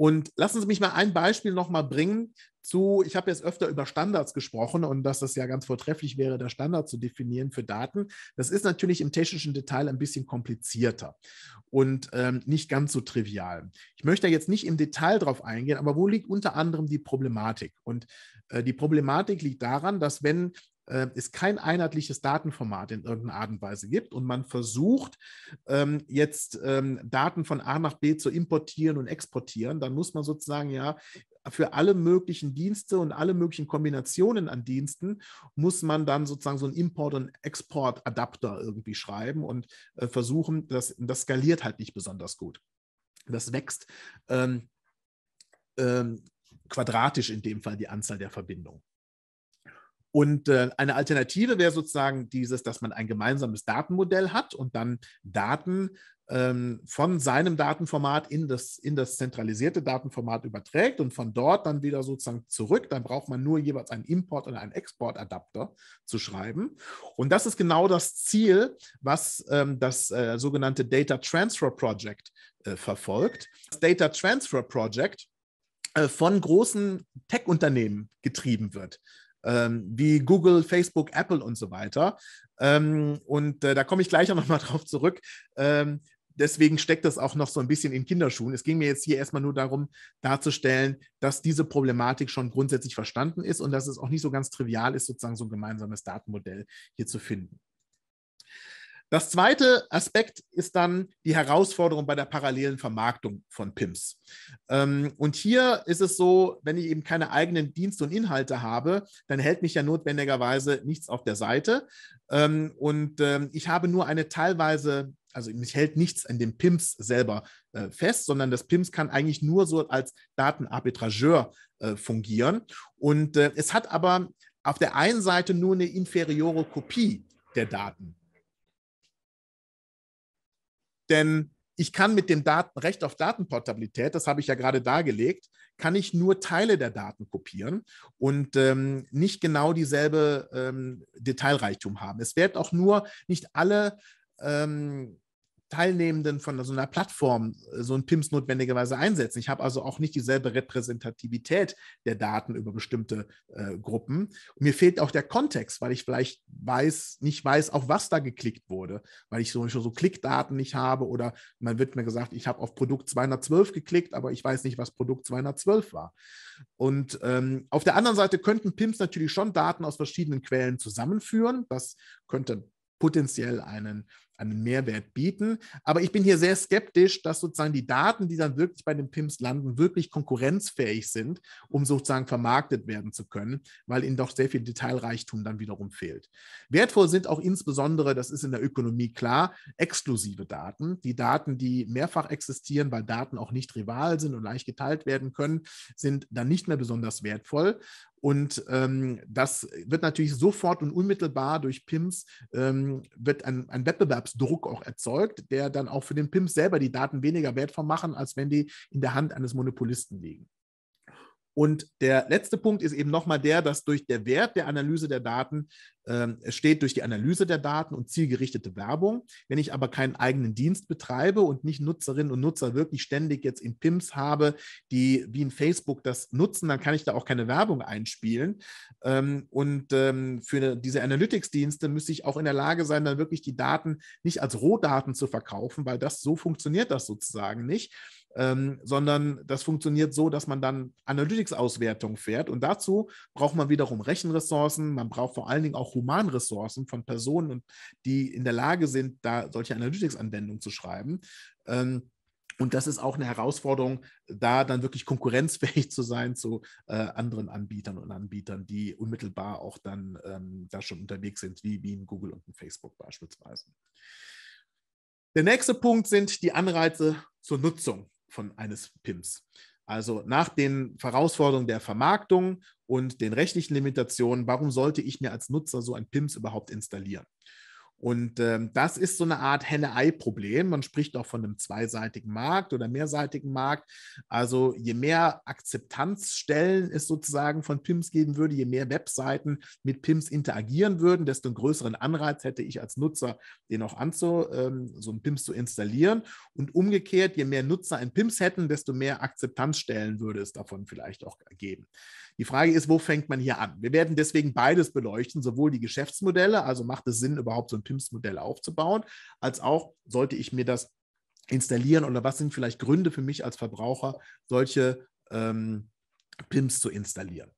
Und lassen Sie mich mal ein Beispiel nochmal bringen zu, ich habe jetzt öfter über Standards gesprochen und dass das ja ganz vortrefflich wäre, der Standard zu definieren für Daten. Das ist natürlich im technischen Detail ein bisschen komplizierter und ähm, nicht ganz so trivial. Ich möchte jetzt nicht im Detail drauf eingehen, aber wo liegt unter anderem die Problematik? Und äh, die Problematik liegt daran, dass wenn äh, es kein einheitliches Datenformat in irgendeiner Art und Weise gibt und man versucht ähm, jetzt ähm, Daten von A nach B zu importieren und exportieren, dann muss man sozusagen ja für alle möglichen Dienste und alle möglichen Kombinationen an Diensten muss man dann sozusagen so einen Import- und Export-Adapter irgendwie schreiben und äh, versuchen, das, das skaliert halt nicht besonders gut. Das wächst ähm, ähm, quadratisch in dem Fall die Anzahl der Verbindungen. Und äh, eine Alternative wäre sozusagen dieses, dass man ein gemeinsames Datenmodell hat und dann Daten ähm, von seinem Datenformat in das, in das zentralisierte Datenformat überträgt und von dort dann wieder sozusagen zurück. Dann braucht man nur jeweils einen Import- oder einen Exportadapter zu schreiben. Und das ist genau das Ziel, was ähm, das äh, sogenannte Data Transfer Project äh, verfolgt. Das Data Transfer Project äh, von großen Tech-Unternehmen getrieben wird ähm, wie Google, Facebook, Apple und so weiter. Ähm, und äh, da komme ich gleich auch nochmal drauf zurück. Ähm, deswegen steckt das auch noch so ein bisschen in Kinderschuhen. Es ging mir jetzt hier erstmal nur darum, darzustellen, dass diese Problematik schon grundsätzlich verstanden ist und dass es auch nicht so ganz trivial ist, sozusagen so ein gemeinsames Datenmodell hier zu finden. Das zweite Aspekt ist dann die Herausforderung bei der parallelen Vermarktung von PIMS. Ähm, und hier ist es so, wenn ich eben keine eigenen Dienste und Inhalte habe, dann hält mich ja notwendigerweise nichts auf der Seite. Ähm, und ähm, ich habe nur eine teilweise also mich hält nichts an dem PIMS selber äh, fest, sondern das PIMS kann eigentlich nur so als Datenarbitrageur äh, fungieren. Und äh, es hat aber auf der einen Seite nur eine inferiore Kopie der Daten. Denn ich kann mit dem Daten, Recht auf Datenportabilität, das habe ich ja gerade dargelegt, kann ich nur Teile der Daten kopieren und ähm, nicht genau dieselbe ähm, Detailreichtum haben. Es wird auch nur nicht alle ähm, Teilnehmenden von so einer Plattform äh, so ein PIMS notwendigerweise einsetzen. Ich habe also auch nicht dieselbe Repräsentativität der Daten über bestimmte äh, Gruppen. Und mir fehlt auch der Kontext, weil ich vielleicht weiß, nicht weiß, auf was da geklickt wurde, weil ich so, so Klickdaten nicht habe oder man wird mir gesagt, ich habe auf Produkt 212 geklickt, aber ich weiß nicht, was Produkt 212 war. Und ähm, auf der anderen Seite könnten PIMS natürlich schon Daten aus verschiedenen Quellen zusammenführen. Das könnte potenziell einen einen Mehrwert bieten. Aber ich bin hier sehr skeptisch, dass sozusagen die Daten, die dann wirklich bei den PIMS landen, wirklich konkurrenzfähig sind, um sozusagen vermarktet werden zu können, weil ihnen doch sehr viel Detailreichtum dann wiederum fehlt. Wertvoll sind auch insbesondere, das ist in der Ökonomie klar, exklusive Daten. Die Daten, die mehrfach existieren, weil Daten auch nicht rival sind und leicht geteilt werden können, sind dann nicht mehr besonders wertvoll. Und ähm, das wird natürlich sofort und unmittelbar durch PIMS, ähm, wird ein, ein Wettbewerb Wettbewerbsdruck auch erzeugt, der dann auch für den Pimp selber die Daten weniger wertvoll machen, als wenn die in der Hand eines Monopolisten liegen. Und der letzte Punkt ist eben nochmal der, dass durch der Wert der Analyse der Daten äh, steht durch die Analyse der Daten und zielgerichtete Werbung. Wenn ich aber keinen eigenen Dienst betreibe und nicht Nutzerinnen und Nutzer wirklich ständig jetzt in PIMS habe, die wie in Facebook das nutzen, dann kann ich da auch keine Werbung einspielen. Ähm, und ähm, für diese Analytics-Dienste müsste ich auch in der Lage sein, dann wirklich die Daten nicht als Rohdaten zu verkaufen, weil das so funktioniert das sozusagen nicht ähm, sondern das funktioniert so, dass man dann Analytics-Auswertung fährt. Und dazu braucht man wiederum Rechenressourcen, man braucht vor allen Dingen auch Humanressourcen von Personen, die in der Lage sind, da solche Analytics-Anwendungen zu schreiben. Ähm, und das ist auch eine Herausforderung, da dann wirklich konkurrenzfähig zu sein zu äh, anderen Anbietern und Anbietern, die unmittelbar auch dann ähm, da schon unterwegs sind, wie, wie in Google und in Facebook beispielsweise. Der nächste Punkt sind die Anreize zur Nutzung von eines PIMs. Also nach den Herausforderungen der Vermarktung und den rechtlichen Limitationen, warum sollte ich mir als Nutzer so ein PIMS überhaupt installieren? Und ähm, das ist so eine Art Henne-Ei-Problem. Man spricht auch von einem zweiseitigen Markt oder mehrseitigen Markt. Also je mehr Akzeptanzstellen es sozusagen von PIMS geben würde, je mehr Webseiten mit PIMS interagieren würden, desto einen größeren Anreiz hätte ich als Nutzer, den auch anzu, ähm, so ein PIMS zu installieren. Und umgekehrt, je mehr Nutzer ein PIMS hätten, desto mehr Akzeptanzstellen würde es davon vielleicht auch geben. Die Frage ist, wo fängt man hier an? Wir werden deswegen beides beleuchten, sowohl die Geschäftsmodelle, also macht es Sinn, überhaupt so ein PIMS-Modell aufzubauen, als auch sollte ich mir das installieren oder was sind vielleicht Gründe für mich als Verbraucher, solche ähm, PIMS zu installieren.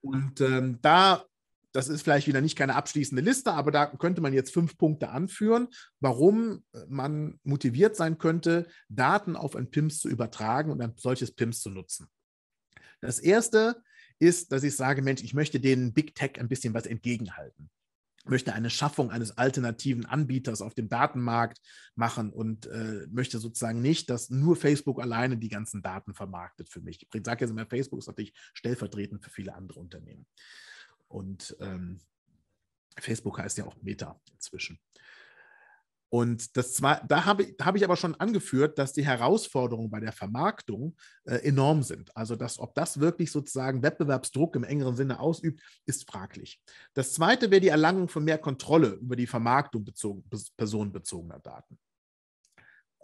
Und ähm, da, das ist vielleicht wieder nicht keine abschließende Liste, aber da könnte man jetzt fünf Punkte anführen, warum äh, man motiviert sein könnte, Daten auf ein PIMS zu übertragen und ein solches PIMS zu nutzen. Das erste ist, dass ich sage, Mensch, ich möchte den Big Tech ein bisschen was entgegenhalten Ich möchte eine Schaffung eines alternativen Anbieters auf dem Datenmarkt machen und äh, möchte sozusagen nicht, dass nur Facebook alleine die ganzen Daten vermarktet für mich. Ich sage jetzt immer, Facebook ist natürlich stellvertretend für viele andere Unternehmen. Und ähm, Facebook heißt ja auch Meta inzwischen. Und das zwar, da habe ich, hab ich aber schon angeführt, dass die Herausforderungen bei der Vermarktung äh, enorm sind. Also, dass, ob das wirklich sozusagen Wettbewerbsdruck im engeren Sinne ausübt, ist fraglich. Das zweite wäre die Erlangung von mehr Kontrolle über die Vermarktung bezogen, personenbezogener Daten.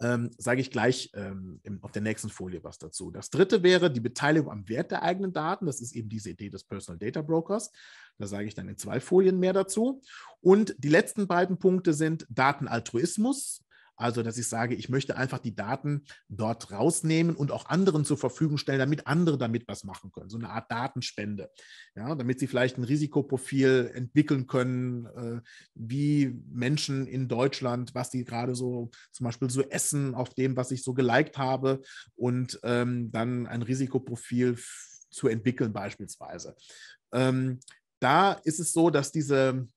Ähm, Sage ich gleich ähm, im, auf der nächsten Folie was dazu. Das dritte wäre die Beteiligung am Wert der eigenen Daten. Das ist eben diese Idee des Personal Data Brokers. Da sage ich dann in zwei Folien mehr dazu. Und die letzten beiden Punkte sind Datenaltruismus also, dass ich sage, ich möchte einfach die Daten dort rausnehmen und auch anderen zur Verfügung stellen, damit andere damit was machen können. So eine Art Datenspende, ja, damit sie vielleicht ein Risikoprofil entwickeln können, äh, wie Menschen in Deutschland, was die gerade so zum Beispiel so essen, auf dem, was ich so geliked habe und ähm, dann ein Risikoprofil zu entwickeln beispielsweise. Ähm, da ist es so, dass diese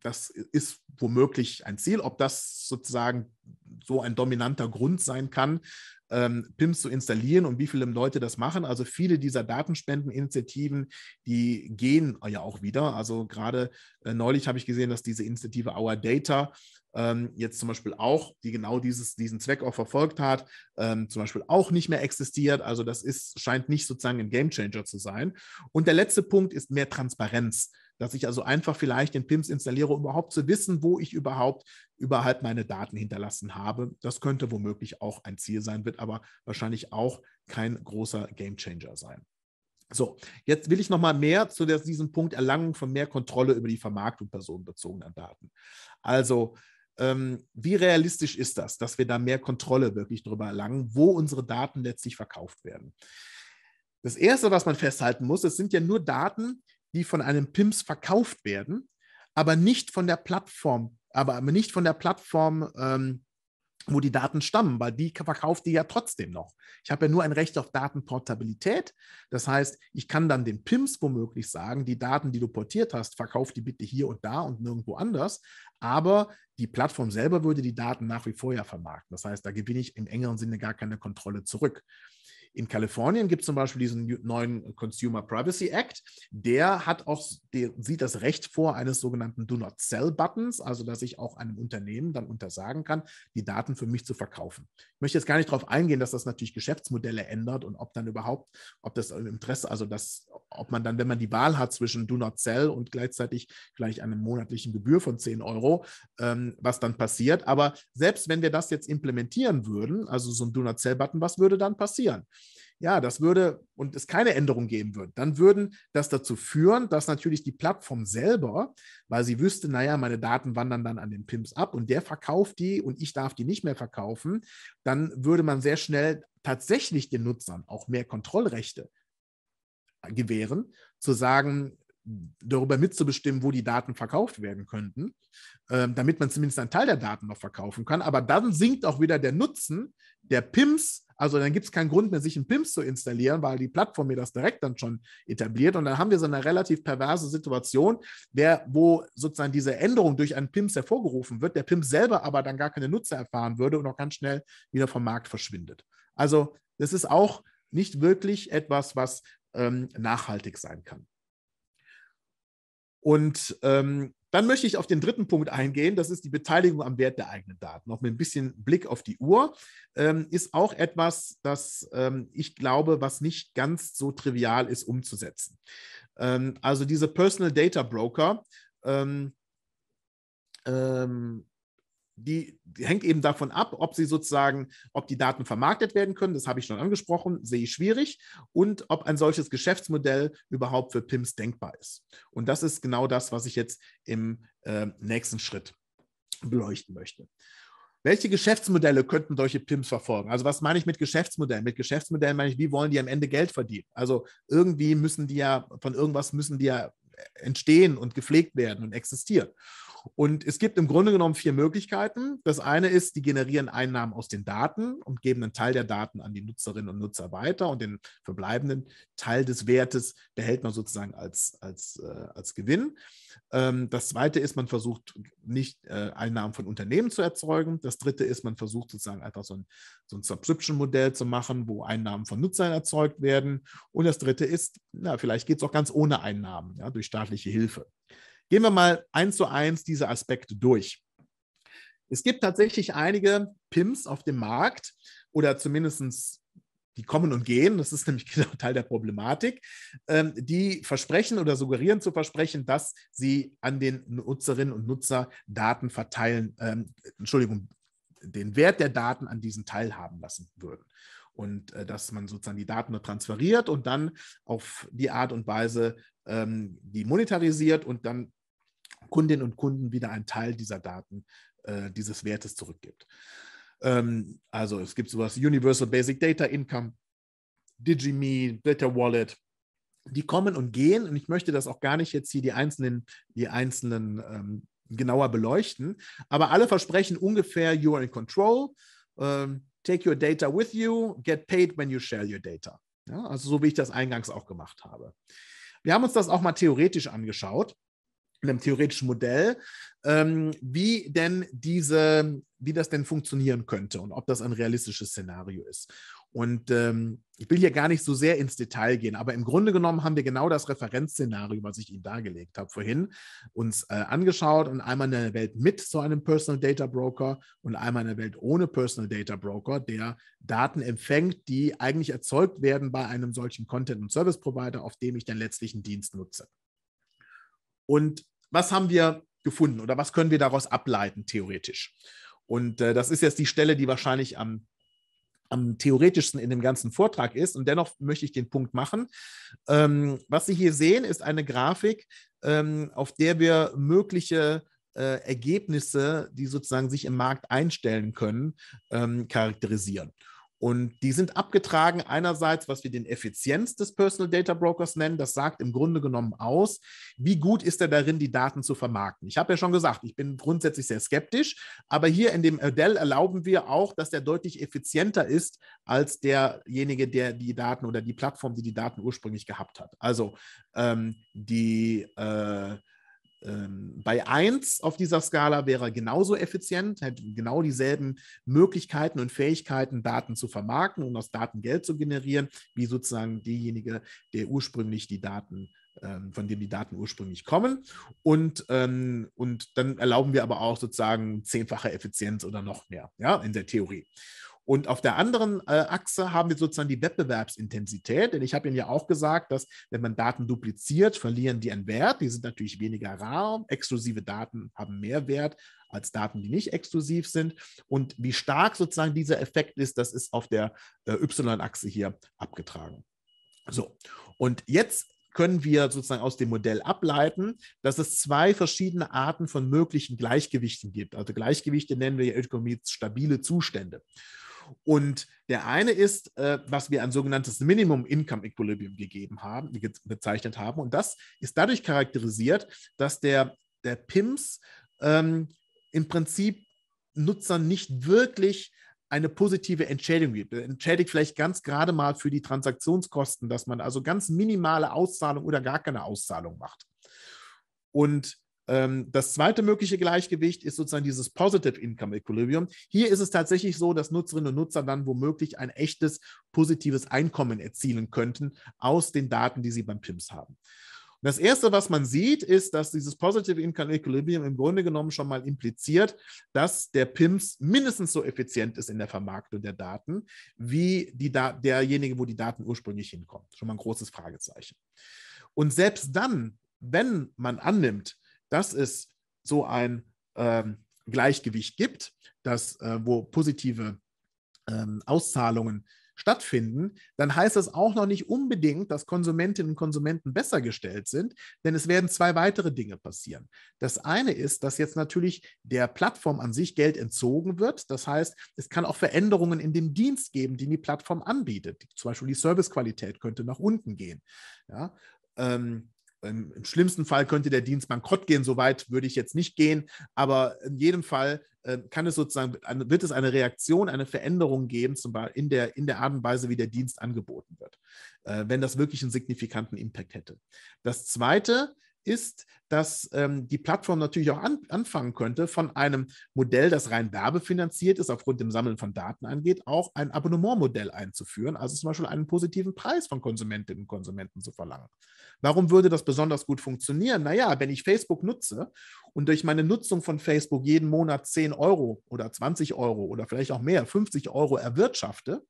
das ist womöglich ein Ziel. Ob das sozusagen so ein dominanter Grund sein kann, ähm, PIMS zu installieren und wie viele Leute das machen. Also viele dieser Datenspendeninitiativen, die gehen ja auch wieder. Also gerade äh, neulich habe ich gesehen, dass diese Initiative Our Data ähm, jetzt zum Beispiel auch, die genau dieses, diesen Zweck auch verfolgt hat, ähm, zum Beispiel auch nicht mehr existiert. Also das ist, scheint nicht sozusagen ein Gamechanger zu sein. Und der letzte Punkt ist mehr Transparenz dass ich also einfach vielleicht den PIMS installiere, um überhaupt zu wissen, wo ich überhaupt überhalb meine Daten hinterlassen habe. Das könnte womöglich auch ein Ziel sein, wird aber wahrscheinlich auch kein großer Gamechanger sein. So, jetzt will ich noch mal mehr zu diesem Punkt Erlangen von mehr Kontrolle über die Vermarktung personenbezogener Daten. Also, ähm, wie realistisch ist das, dass wir da mehr Kontrolle wirklich darüber erlangen, wo unsere Daten letztlich verkauft werden? Das Erste, was man festhalten muss, es sind ja nur Daten, die von einem Pimps verkauft werden, aber nicht von der Plattform, aber nicht von der Plattform, ähm, wo die Daten stammen, weil die verkauft die ja trotzdem noch. Ich habe ja nur ein Recht auf Datenportabilität. Das heißt, ich kann dann den PIMS womöglich sagen, die Daten, die du portiert hast, verkauf die bitte hier und da und nirgendwo anders. Aber die Plattform selber würde die Daten nach wie vor ja vermarkten. Das heißt, da gewinne ich im engeren Sinne gar keine Kontrolle zurück. In Kalifornien gibt es zum Beispiel diesen neuen Consumer Privacy Act. Der hat auch, der sieht das Recht vor eines sogenannten Do Not Sell Buttons, also dass ich auch einem Unternehmen dann untersagen kann, die Daten für mich zu verkaufen. Ich möchte jetzt gar nicht darauf eingehen, dass das natürlich Geschäftsmodelle ändert und ob dann überhaupt, ob das im Interesse, also das, ob man dann, wenn man die Wahl hat zwischen Do Not Sell und gleichzeitig vielleicht einem monatlichen Gebühr von 10 Euro, ähm, was dann passiert. Aber selbst wenn wir das jetzt implementieren würden, also so ein Do Not Sell Button, was würde dann passieren? ja, das würde und es keine Änderung geben würde, dann würden das dazu führen, dass natürlich die Plattform selber, weil sie wüsste, naja, meine Daten wandern dann an den Pimps ab und der verkauft die und ich darf die nicht mehr verkaufen, dann würde man sehr schnell tatsächlich den Nutzern auch mehr Kontrollrechte gewähren, zu sagen, darüber mitzubestimmen, wo die Daten verkauft werden könnten, ähm, damit man zumindest einen Teil der Daten noch verkaufen kann. Aber dann sinkt auch wieder der Nutzen der PIMS also dann gibt es keinen Grund mehr, sich einen PIMS zu installieren, weil die Plattform mir das direkt dann schon etabliert. Und dann haben wir so eine relativ perverse Situation, der, wo sozusagen diese Änderung durch einen PIMS hervorgerufen wird, der PIMS selber aber dann gar keine Nutzer erfahren würde und auch ganz schnell wieder vom Markt verschwindet. Also das ist auch nicht wirklich etwas, was ähm, nachhaltig sein kann. Und ähm, dann möchte ich auf den dritten Punkt eingehen, das ist die Beteiligung am Wert der eigenen Daten. Noch mit ein bisschen Blick auf die Uhr ähm, ist auch etwas, das ähm, ich glaube, was nicht ganz so trivial ist umzusetzen. Ähm, also diese Personal Data Broker, ähm, ähm die, die, hängt eben davon ab, ob sie sozusagen, ob die Daten vermarktet werden können, das habe ich schon angesprochen, sehe ich schwierig, und ob ein solches Geschäftsmodell überhaupt für PIMS denkbar ist. Und das ist genau das, was ich jetzt im äh, nächsten Schritt beleuchten möchte. Welche Geschäftsmodelle könnten solche PIMs verfolgen? Also was meine ich mit Geschäftsmodellen? Mit Geschäftsmodellen meine ich, wie wollen die am Ende Geld verdienen? Also irgendwie müssen die ja, von irgendwas müssen die ja entstehen und gepflegt werden und existieren. Und es gibt im Grunde genommen vier Möglichkeiten. Das eine ist, die generieren Einnahmen aus den Daten und geben einen Teil der Daten an die Nutzerinnen und Nutzer weiter und den verbleibenden Teil des Wertes behält man sozusagen als, als, äh, als Gewinn. Ähm, das zweite ist, man versucht nicht äh, Einnahmen von Unternehmen zu erzeugen. Das dritte ist, man versucht sozusagen einfach so ein, so ein Subscription-Modell zu machen, wo Einnahmen von Nutzern erzeugt werden. Und das dritte ist, na, vielleicht geht es auch ganz ohne Einnahmen ja, durch staatliche Hilfe. Gehen wir mal eins zu eins diese Aspekte durch. Es gibt tatsächlich einige PIMs auf dem Markt oder zumindest die kommen und gehen, das ist nämlich genau Teil der Problematik, ähm, die versprechen oder suggerieren zu versprechen, dass sie an den Nutzerinnen und Nutzer Daten verteilen, ähm, Entschuldigung, den Wert der Daten an diesen teilhaben lassen würden und äh, dass man sozusagen die Daten nur transferiert und dann auf die Art und Weise ähm, die monetarisiert und dann Kundinnen und Kunden wieder einen Teil dieser Daten, äh, dieses Wertes zurückgibt. Ähm, also es gibt sowas Universal Basic Data Income, DigiMe, Data Wallet, die kommen und gehen und ich möchte das auch gar nicht jetzt hier die einzelnen, die einzelnen ähm, genauer beleuchten, aber alle versprechen ungefähr, you are in control, ähm, take your data with you, get paid when you share your data. Ja, also so wie ich das eingangs auch gemacht habe. Wir haben uns das auch mal theoretisch angeschaut in einem theoretischen Modell, ähm, wie denn diese, wie das denn funktionieren könnte und ob das ein realistisches Szenario ist. Und ähm, ich will hier gar nicht so sehr ins Detail gehen, aber im Grunde genommen haben wir genau das Referenzszenario, was ich Ihnen dargelegt habe vorhin, uns äh, angeschaut und einmal eine Welt mit so einem Personal Data Broker und einmal eine Welt ohne Personal Data Broker, der Daten empfängt, die eigentlich erzeugt werden bei einem solchen Content- und Service Provider, auf dem ich dann letztlich einen Dienst nutze. Und was haben wir gefunden oder was können wir daraus ableiten, theoretisch? Und äh, das ist jetzt die Stelle, die wahrscheinlich am, am theoretischsten in dem ganzen Vortrag ist. Und dennoch möchte ich den Punkt machen. Ähm, was Sie hier sehen, ist eine Grafik, ähm, auf der wir mögliche äh, Ergebnisse, die sozusagen sich im Markt einstellen können, ähm, charakterisieren. Und die sind abgetragen einerseits, was wir den Effizienz des Personal Data Brokers nennen. Das sagt im Grunde genommen aus, wie gut ist er darin, die Daten zu vermarkten. Ich habe ja schon gesagt, ich bin grundsätzlich sehr skeptisch, aber hier in dem Modell erlauben wir auch, dass er deutlich effizienter ist als derjenige, der die Daten oder die Plattform, die die Daten ursprünglich gehabt hat. Also ähm, die äh, ähm, bei 1 auf dieser Skala wäre er genauso effizient, hätte genau dieselben Möglichkeiten und Fähigkeiten, Daten zu vermarkten und aus Daten Geld zu generieren, wie sozusagen derjenige, der ursprünglich die Daten ähm, von dem die Daten ursprünglich kommen. Und, ähm, und dann erlauben wir aber auch sozusagen zehnfache Effizienz oder noch mehr, ja, in der Theorie. Und auf der anderen äh, Achse haben wir sozusagen die Wettbewerbsintensität, denn ich habe Ihnen ja auch gesagt, dass wenn man Daten dupliziert, verlieren die einen Wert. Die sind natürlich weniger rar. Exklusive Daten haben mehr Wert als Daten, die nicht exklusiv sind. Und wie stark sozusagen dieser Effekt ist, das ist auf der äh, Y-Achse hier abgetragen. So, und jetzt können wir sozusagen aus dem Modell ableiten, dass es zwei verschiedene Arten von möglichen Gleichgewichten gibt. Also Gleichgewichte nennen wir ja Ökonomies stabile Zustände. Und der eine ist, äh, was wir ein sogenanntes Minimum Income Equilibrium gegeben haben, ge bezeichnet haben. Und das ist dadurch charakterisiert, dass der, der PIMS ähm, im Prinzip Nutzern nicht wirklich eine positive Entschädigung gibt. Entschädigt vielleicht ganz gerade mal für die Transaktionskosten, dass man also ganz minimale Auszahlung oder gar keine Auszahlung macht. Und ähm, das zweite mögliche Gleichgewicht ist sozusagen dieses Positive Income Equilibrium. Hier ist es tatsächlich so, dass Nutzerinnen und Nutzer dann womöglich ein echtes positives Einkommen erzielen könnten aus den Daten, die sie beim PIMS haben. Und das Erste, was man sieht, ist, dass dieses Positive Income Equilibrium im Grunde genommen schon mal impliziert, dass der PIMS mindestens so effizient ist in der Vermarktung der Daten, wie da derjenige, wo die Daten ursprünglich hinkommen. Schon mal ein großes Fragezeichen. Und selbst dann, wenn man annimmt, dass es so ein ähm, Gleichgewicht gibt, dass, äh, wo positive ähm, Auszahlungen stattfinden, dann heißt das auch noch nicht unbedingt, dass Konsumentinnen und Konsumenten besser gestellt sind, denn es werden zwei weitere Dinge passieren. Das eine ist, dass jetzt natürlich der Plattform an sich Geld entzogen wird. Das heißt, es kann auch Veränderungen in dem Dienst geben, den die Plattform anbietet. Zum Beispiel die Servicequalität könnte nach unten gehen. Ja, ähm, im, Im, schlimmsten Fall könnte der Dienst bankrott gehen, soweit würde ich jetzt nicht gehen, aber in jedem Fall äh, kann es sozusagen, wird es eine Reaktion, eine Veränderung geben, zum Beispiel in der, in der Art und Weise, wie der Dienst angeboten wird, äh, wenn das wirklich einen signifikanten Impact hätte. Das Zweite ist, dass ähm, die Plattform natürlich auch an, anfangen könnte, von einem Modell, das rein werbefinanziert ist, aufgrund dem Sammeln von Daten angeht, auch ein Abonnementmodell einzuführen, also zum Beispiel einen positiven Preis von Konsumentinnen und Konsumenten zu verlangen. Warum würde das besonders gut funktionieren? Naja, wenn ich Facebook nutze und durch meine Nutzung von Facebook jeden Monat 10 Euro oder 20 Euro oder vielleicht auch mehr, 50 Euro erwirtschafte,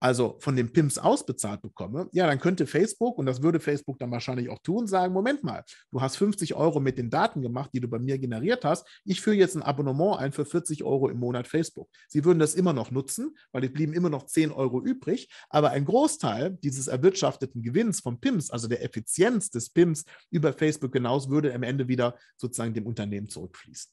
also von den PIMs ausbezahlt bekomme, ja, dann könnte Facebook, und das würde Facebook dann wahrscheinlich auch tun, sagen, Moment mal, du hast 50 Euro mit den Daten gemacht, die du bei mir generiert hast, ich führe jetzt ein Abonnement ein für 40 Euro im Monat Facebook. Sie würden das immer noch nutzen, weil es blieben immer noch 10 Euro übrig, aber ein Großteil dieses erwirtschafteten Gewinns von PIMs, also der Effizienz des PIMs über Facebook hinaus, würde am Ende wieder sozusagen dem Unternehmen zurückfließen.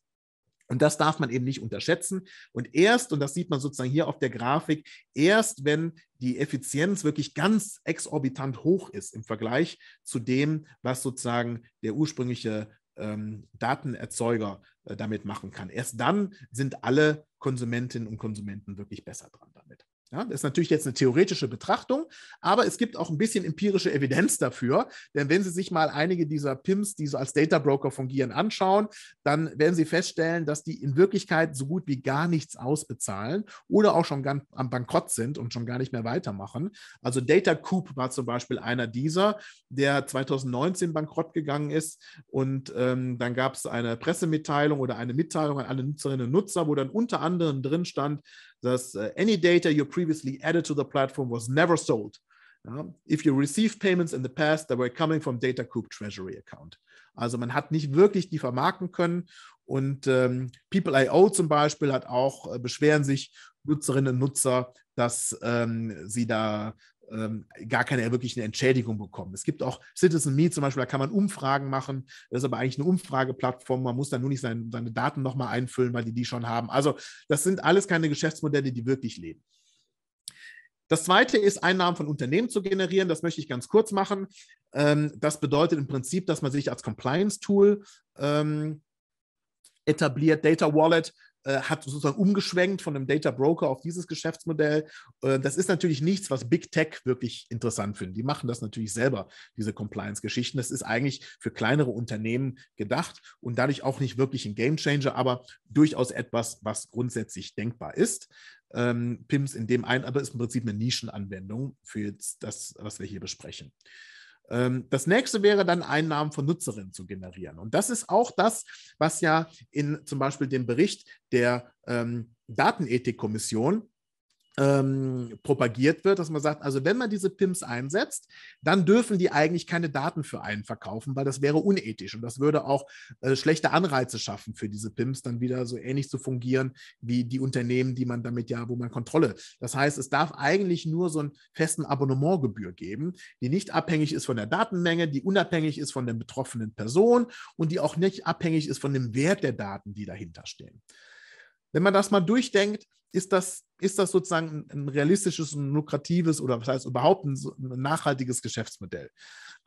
Und das darf man eben nicht unterschätzen. Und erst, und das sieht man sozusagen hier auf der Grafik, erst wenn die Effizienz wirklich ganz exorbitant hoch ist im Vergleich zu dem, was sozusagen der ursprüngliche ähm, Datenerzeuger äh, damit machen kann, erst dann sind alle Konsumentinnen und Konsumenten wirklich besser dran damit. Ja, das ist natürlich jetzt eine theoretische Betrachtung, aber es gibt auch ein bisschen empirische Evidenz dafür. Denn wenn Sie sich mal einige dieser PIMs, die so als Data Broker fungieren, anschauen, dann werden Sie feststellen, dass die in Wirklichkeit so gut wie gar nichts ausbezahlen oder auch schon ganz am Bankrott sind und schon gar nicht mehr weitermachen. Also Data Coop war zum Beispiel einer dieser, der 2019 bankrott gegangen ist. Und ähm, dann gab es eine Pressemitteilung oder eine Mitteilung an alle Nutzerinnen und Nutzer, wo dann unter anderem drin stand, dass uh, any data you previously added to the platform was never sold. Um, if you received payments in the past, they were coming from DataCoop Treasury Account. Also man hat nicht wirklich die vermarkten können. Und ähm, People.io zum Beispiel hat auch, äh, beschweren sich Nutzerinnen und Nutzer, dass ähm, sie da ähm, gar keine wirkliche Entschädigung bekommen. Es gibt auch Citizen Me zum Beispiel, da kann man Umfragen machen. Das ist aber eigentlich eine Umfrageplattform. Man muss dann nur nicht seine, seine Daten nochmal einfüllen, weil die die schon haben. Also das sind alles keine Geschäftsmodelle, die wirklich leben. Das zweite ist, Einnahmen von Unternehmen zu generieren. Das möchte ich ganz kurz machen. Ähm, das bedeutet im Prinzip, dass man sich als Compliance-Tool ähm, etabliert. Data Wallet äh, hat sozusagen umgeschwenkt von einem Data Broker auf dieses Geschäftsmodell. Äh, das ist natürlich nichts, was Big Tech wirklich interessant finden. Die machen das natürlich selber, diese Compliance-Geschichten. Das ist eigentlich für kleinere Unternehmen gedacht und dadurch auch nicht wirklich ein Game Changer, aber durchaus etwas, was grundsätzlich denkbar ist. Ähm, PIMS in dem einen, aber ist im Prinzip eine Nischenanwendung für das, was wir hier besprechen. Ähm, das nächste wäre dann Einnahmen von Nutzerinnen zu generieren. Und das ist auch das, was ja in zum Beispiel dem Bericht der ähm, Datenethikkommission ähm, propagiert wird, dass man sagt, also wenn man diese PIMs einsetzt, dann dürfen die eigentlich keine Daten für einen verkaufen, weil das wäre unethisch und das würde auch äh, schlechte Anreize schaffen für diese PIMs, dann wieder so ähnlich zu fungieren wie die Unternehmen, die man damit ja, wo man Kontrolle. Das heißt, es darf eigentlich nur so einen festen Abonnementgebühr geben, die nicht abhängig ist von der Datenmenge, die unabhängig ist von der betroffenen Person und die auch nicht abhängig ist von dem Wert der Daten, die dahinter stehen. Wenn man das mal durchdenkt, ist das, ist das sozusagen ein, realistisches, und lukratives oder was heißt überhaupt ein, ein nachhaltiges Geschäftsmodell?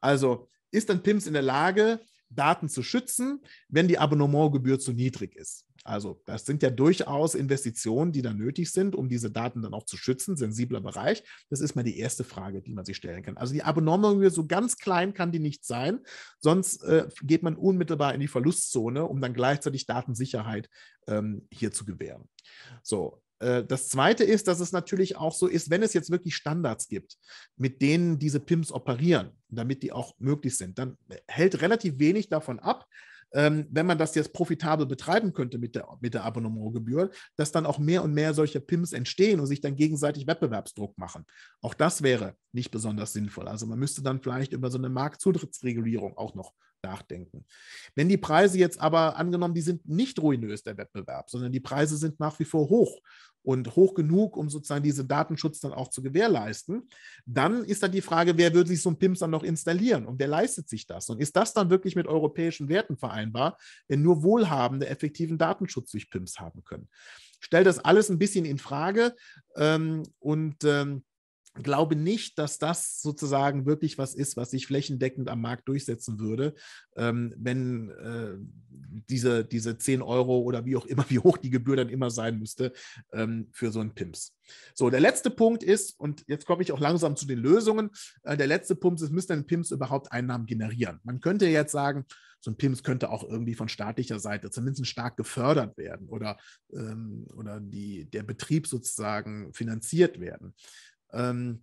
Also ist ein PIMS in der Lage, Daten zu schützen, wenn die Abonnementgebühr zu niedrig ist? Also das sind ja durchaus Investitionen, die da nötig sind, um diese Daten dann auch zu schützen, sensibler Bereich. Das ist mal die erste Frage, die man sich stellen kann. Also die Abonnementgebühr so ganz klein kann die nicht sein, sonst äh, geht man unmittelbar in die Verlustzone, um dann gleichzeitig Datensicherheit ähm, hier zu gewähren. So, äh, das Zweite ist, dass es natürlich auch so ist, wenn es jetzt wirklich Standards gibt, mit denen diese PIMs operieren, damit die auch möglich sind, dann äh, hält relativ wenig davon ab, ähm, wenn man das jetzt profitabel betreiben könnte mit der, mit der Abonnementgebühr, dass dann auch mehr und mehr solcher PIMs entstehen und sich dann gegenseitig Wettbewerbsdruck machen. Auch das wäre nicht besonders sinnvoll. Also man müsste dann vielleicht über so eine Marktzutrittsregulierung auch noch nachdenken. Wenn die Preise jetzt aber angenommen, die sind nicht ruinös, der Wettbewerb, sondern die Preise sind nach wie vor hoch und hoch genug, um sozusagen diesen Datenschutz dann auch zu gewährleisten, dann ist da die Frage, wer würde sich so ein PIMS dann noch installieren und wer leistet sich das? Und ist das dann wirklich mit europäischen Werten vereinbar, wenn nur Wohlhabende effektiven Datenschutz durch PIMS haben können? Stellt das alles ein bisschen in Frage ähm, und ähm, glaube nicht, dass das sozusagen wirklich was ist, was sich flächendeckend am Markt durchsetzen würde, ähm, wenn äh, diese, diese 10 Euro oder wie auch immer, wie hoch die Gebühr dann immer sein müsste ähm, für so einen PIMS. So, der letzte Punkt ist, und jetzt komme ich auch langsam zu den Lösungen, äh, der letzte Punkt ist, müssen denn PIMS überhaupt Einnahmen generieren? Man könnte jetzt sagen, so ein PIMS könnte auch irgendwie von staatlicher Seite zumindest stark gefördert werden oder, ähm, oder die, der Betrieb sozusagen finanziert werden ähm,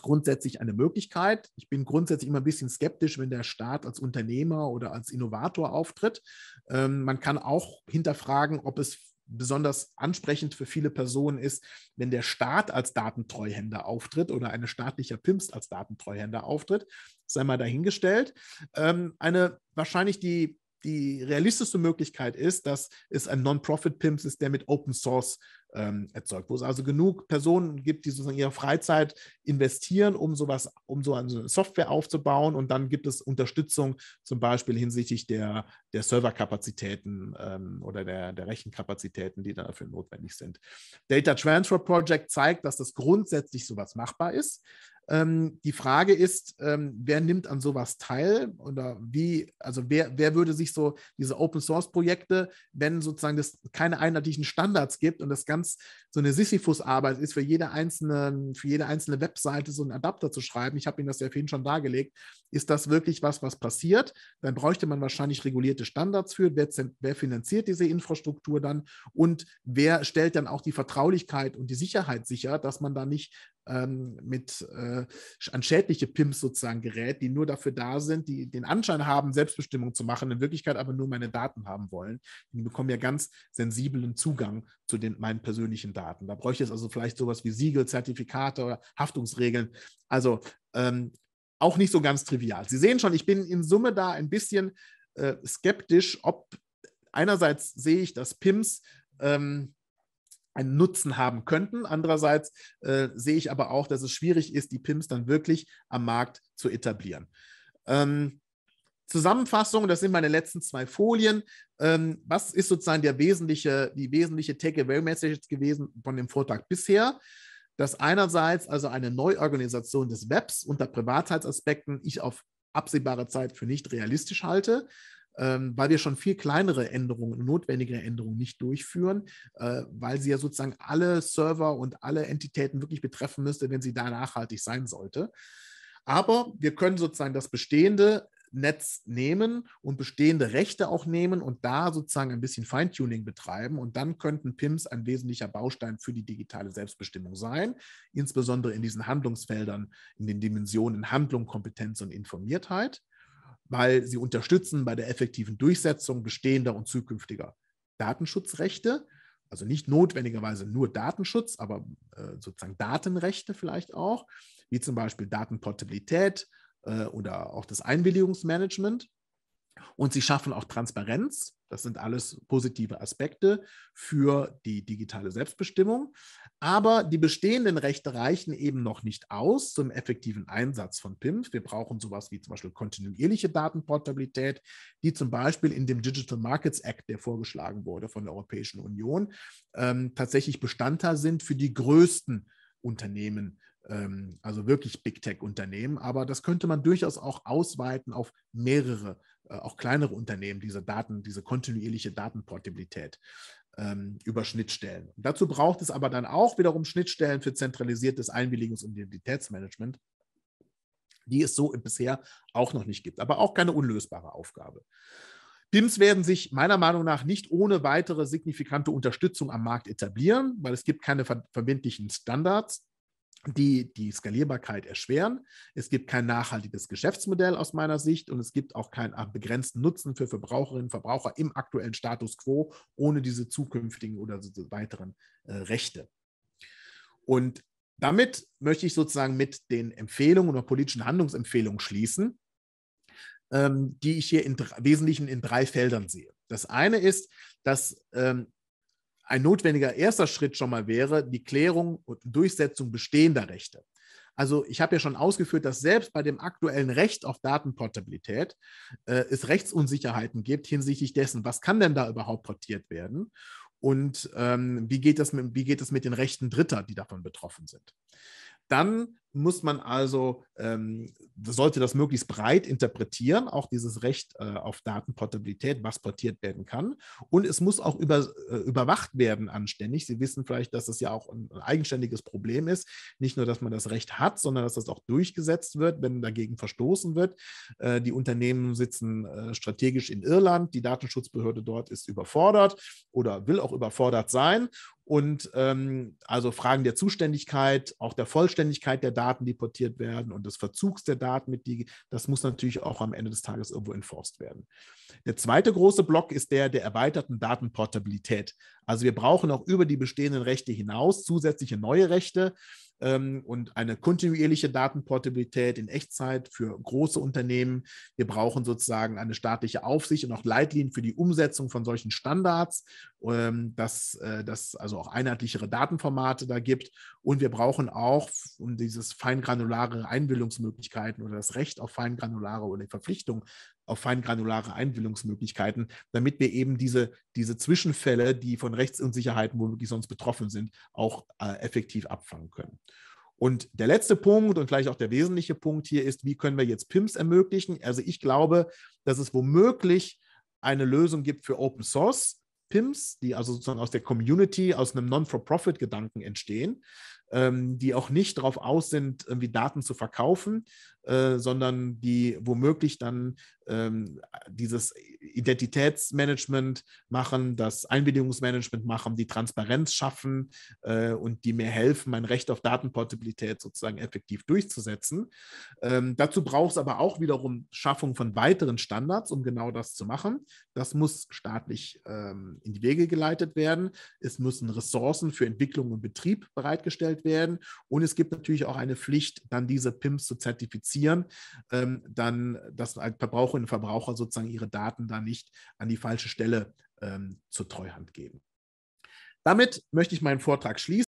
grundsätzlich eine Möglichkeit. Ich bin grundsätzlich immer ein bisschen skeptisch, wenn der Staat als Unternehmer oder als Innovator auftritt. Ähm, man kann auch hinterfragen, ob es besonders ansprechend für viele Personen ist, wenn der Staat als Datentreuhänder auftritt oder eine staatlicher PIMS als Datentreuhänder auftritt, sei mal dahingestellt. Ähm, eine wahrscheinlich die die realistischste Möglichkeit ist, dass es ein Non-Profit-Pimps ist, der mit Open Source ähm, erzeugt, wo es also genug Personen gibt, die sozusagen ihre Freizeit investieren, um sowas, um so eine Software aufzubauen und dann gibt es Unterstützung zum Beispiel hinsichtlich der, der Serverkapazitäten ähm, oder der, der Rechenkapazitäten, die dafür notwendig sind. Data Transfer Project zeigt, dass das grundsätzlich sowas machbar ist. Ähm, die Frage ist, ähm, wer nimmt an sowas teil oder wie, also wer, wer würde sich so diese Open Source Projekte, wenn sozusagen es keine einheitlichen Standards gibt und das ganz so eine Sisyphus-Arbeit ist, für jede einzelne, für jede einzelne Webseite so einen Adapter zu schreiben, ich habe Ihnen das ja vorhin schon dargelegt, ist das wirklich was, was passiert? Dann bräuchte man wahrscheinlich regulierte Standards für, wer, wer finanziert diese Infrastruktur dann und wer stellt dann auch die Vertraulichkeit und die Sicherheit sicher, dass man da nicht ähm, mit äh, an schädliche Pimps sozusagen gerät, die nur dafür da sind, die den Anschein haben, Selbstbestimmung zu machen, in Wirklichkeit aber nur meine Daten haben wollen. Die bekommen ja ganz sensiblen Zugang zu den, meinen persönlichen Daten. Da bräuchte es also vielleicht sowas wie Siegel, Zertifikate oder Haftungsregeln. Also ähm, auch nicht so ganz trivial. Sie sehen schon, ich bin in Summe da ein bisschen äh, skeptisch, ob einerseits sehe ich, dass PIMS ähm, einen Nutzen haben könnten. Andererseits äh, sehe ich aber auch, dass es schwierig ist, die PIMS dann wirklich am Markt zu etablieren. Ähm, Zusammenfassung, das sind meine letzten zwei Folien. Ähm, was ist sozusagen der wesentliche, die wesentliche Take-Away-Message gewesen von dem Vortrag bisher? Dass einerseits also eine Neuorganisation des Webs unter Privatheitsaspekten ich auf absehbare Zeit für nicht realistisch halte. Ähm, weil wir schon viel kleinere Änderungen, notwendige Änderungen nicht durchführen, äh, weil sie ja sozusagen alle Server und alle Entitäten wirklich betreffen müsste, wenn sie da nachhaltig sein sollte. Aber wir können sozusagen das bestehende Netz nehmen und bestehende Rechte auch nehmen und da sozusagen ein bisschen Feintuning betreiben. Und dann könnten PIMS ein wesentlicher Baustein für die digitale Selbstbestimmung sein, insbesondere in diesen Handlungsfeldern, in den Dimensionen Handlung, Kompetenz und Informiertheit weil sie unterstützen bei der effektiven Durchsetzung bestehender und zukünftiger Datenschutzrechte. Also nicht notwendigerweise nur Datenschutz, aber äh, sozusagen Datenrechte vielleicht auch, wie zum Beispiel Datenportabilität äh, oder auch das Einwilligungsmanagement. Und sie schaffen auch Transparenz. Das sind alles positive Aspekte für die digitale Selbstbestimmung. Aber die bestehenden Rechte reichen eben noch nicht aus zum effektiven Einsatz von PIMF. Wir brauchen sowas wie zum Beispiel kontinuierliche Datenportabilität, die zum Beispiel in dem Digital Markets Act, der vorgeschlagen wurde von der Europäischen Union, ähm, tatsächlich Bestandteil sind für die größten Unternehmen ähm, also wirklich Big Tech-Unternehmen. Aber das könnte man durchaus auch ausweiten auf mehrere, äh, auch kleinere Unternehmen, diese Daten, diese kontinuierliche Datenportabilität ähm, über Schnittstellen. Und dazu braucht es aber dann auch wiederum Schnittstellen für zentralisiertes Einwilligungs- und Identitätsmanagement, die es so bisher auch noch nicht gibt, aber auch keine unlösbare Aufgabe. BIMs werden sich meiner Meinung nach nicht ohne weitere signifikante Unterstützung am Markt etablieren, weil es gibt keine verbindlichen Standards die die Skalierbarkeit erschweren. Es gibt kein nachhaltiges Geschäftsmodell aus meiner Sicht und es gibt auch keinen äh, begrenzten Nutzen für Verbraucherinnen und Verbraucher im aktuellen Status quo ohne diese zukünftigen oder diese weiteren äh, Rechte. Und damit möchte ich sozusagen mit den Empfehlungen oder politischen Handlungsempfehlungen schließen, ähm, die ich hier im wesentlichen in drei Feldern sehe. Das eine ist, dass ähm, ein notwendiger erster Schritt schon mal wäre die Klärung und Durchsetzung bestehender Rechte. Also ich habe ja schon ausgeführt, dass selbst bei dem aktuellen Recht auf Datenportabilität äh, es Rechtsunsicherheiten gibt hinsichtlich dessen, was kann denn da überhaupt portiert werden und ähm, wie, geht das mit, wie geht es mit den Rechten Dritter, die davon betroffen sind. Dann muss man also, ähm, sollte das möglichst breit interpretieren, auch dieses Recht äh, auf Datenportabilität, was portiert werden kann. Und es muss auch über, äh, überwacht werden anständig. Sie wissen vielleicht, dass das ja auch ein, eigenständiges Problem ist. Nicht nur, dass man das Recht hat, sondern dass das auch durchgesetzt wird, wenn dagegen verstoßen wird. Äh, die Unternehmen sitzen äh, strategisch in Irland. Die Datenschutzbehörde dort ist überfordert oder will auch überfordert sein und ähm, also Fragen der Zuständigkeit, auch der Vollständigkeit der Daten, die portiert werden und des Verzugs der Daten mit die, das muss natürlich auch am Ende des Tages irgendwo enforced werden. Der zweite große Block ist der der erweiterten Datenportabilität. Also wir brauchen auch über die bestehenden Rechte hinaus zusätzliche neue Rechte ähm, und eine kontinuierliche Datenportabilität in Echtzeit für große Unternehmen. Wir brauchen sozusagen eine staatliche Aufsicht und auch Leitlinien für die Umsetzung von solchen Standards, ähm, dass äh, das also auch einheitlichere Datenformate da gibt. Und wir brauchen auch um dieses feingranulare Einbildungsmöglichkeiten oder das Recht auf feingranulare oder die Verpflichtung, auf feingranulare Einwilligungsmöglichkeiten, damit wir eben diese, diese Zwischenfälle, die von Rechtsunsicherheiten womöglich sonst betroffen sind, auch äh, effektiv abfangen können. Und der letzte Punkt und vielleicht auch der wesentliche Punkt hier ist, wie können wir jetzt PIMS ermöglichen? Also ich glaube, dass es womöglich eine Lösung gibt für Open Source PIMS, die also sozusagen aus der Community, aus einem Non-for-Profit-Gedanken entstehen, ähm, die auch nicht darauf aus sind, irgendwie Daten zu verkaufen, äh, sondern die womöglich dann ähm, dieses Identitätsmanagement machen, das Einwilligungsmanagement machen, die Transparenz schaffen äh, und die mir helfen, mein Recht auf Datenportabilität sozusagen effektiv durchzusetzen. Ähm, dazu braucht es aber auch wiederum Schaffung von weiteren Standards, um genau das zu machen. Das muss staatlich ähm, in die Wege geleitet werden. Es müssen Ressourcen für Entwicklung und Betrieb bereitgestellt werden. Und es gibt natürlich auch eine Pflicht, dann diese PIMs zu zertifizieren verifizieren, ähm, dann, dass halt Verbraucherinnen und Verbraucher sozusagen ihre Daten da nicht an die falsche Stelle ähm, zur Treuhand geben. Damit möchte ich meinen Vortrag schließen.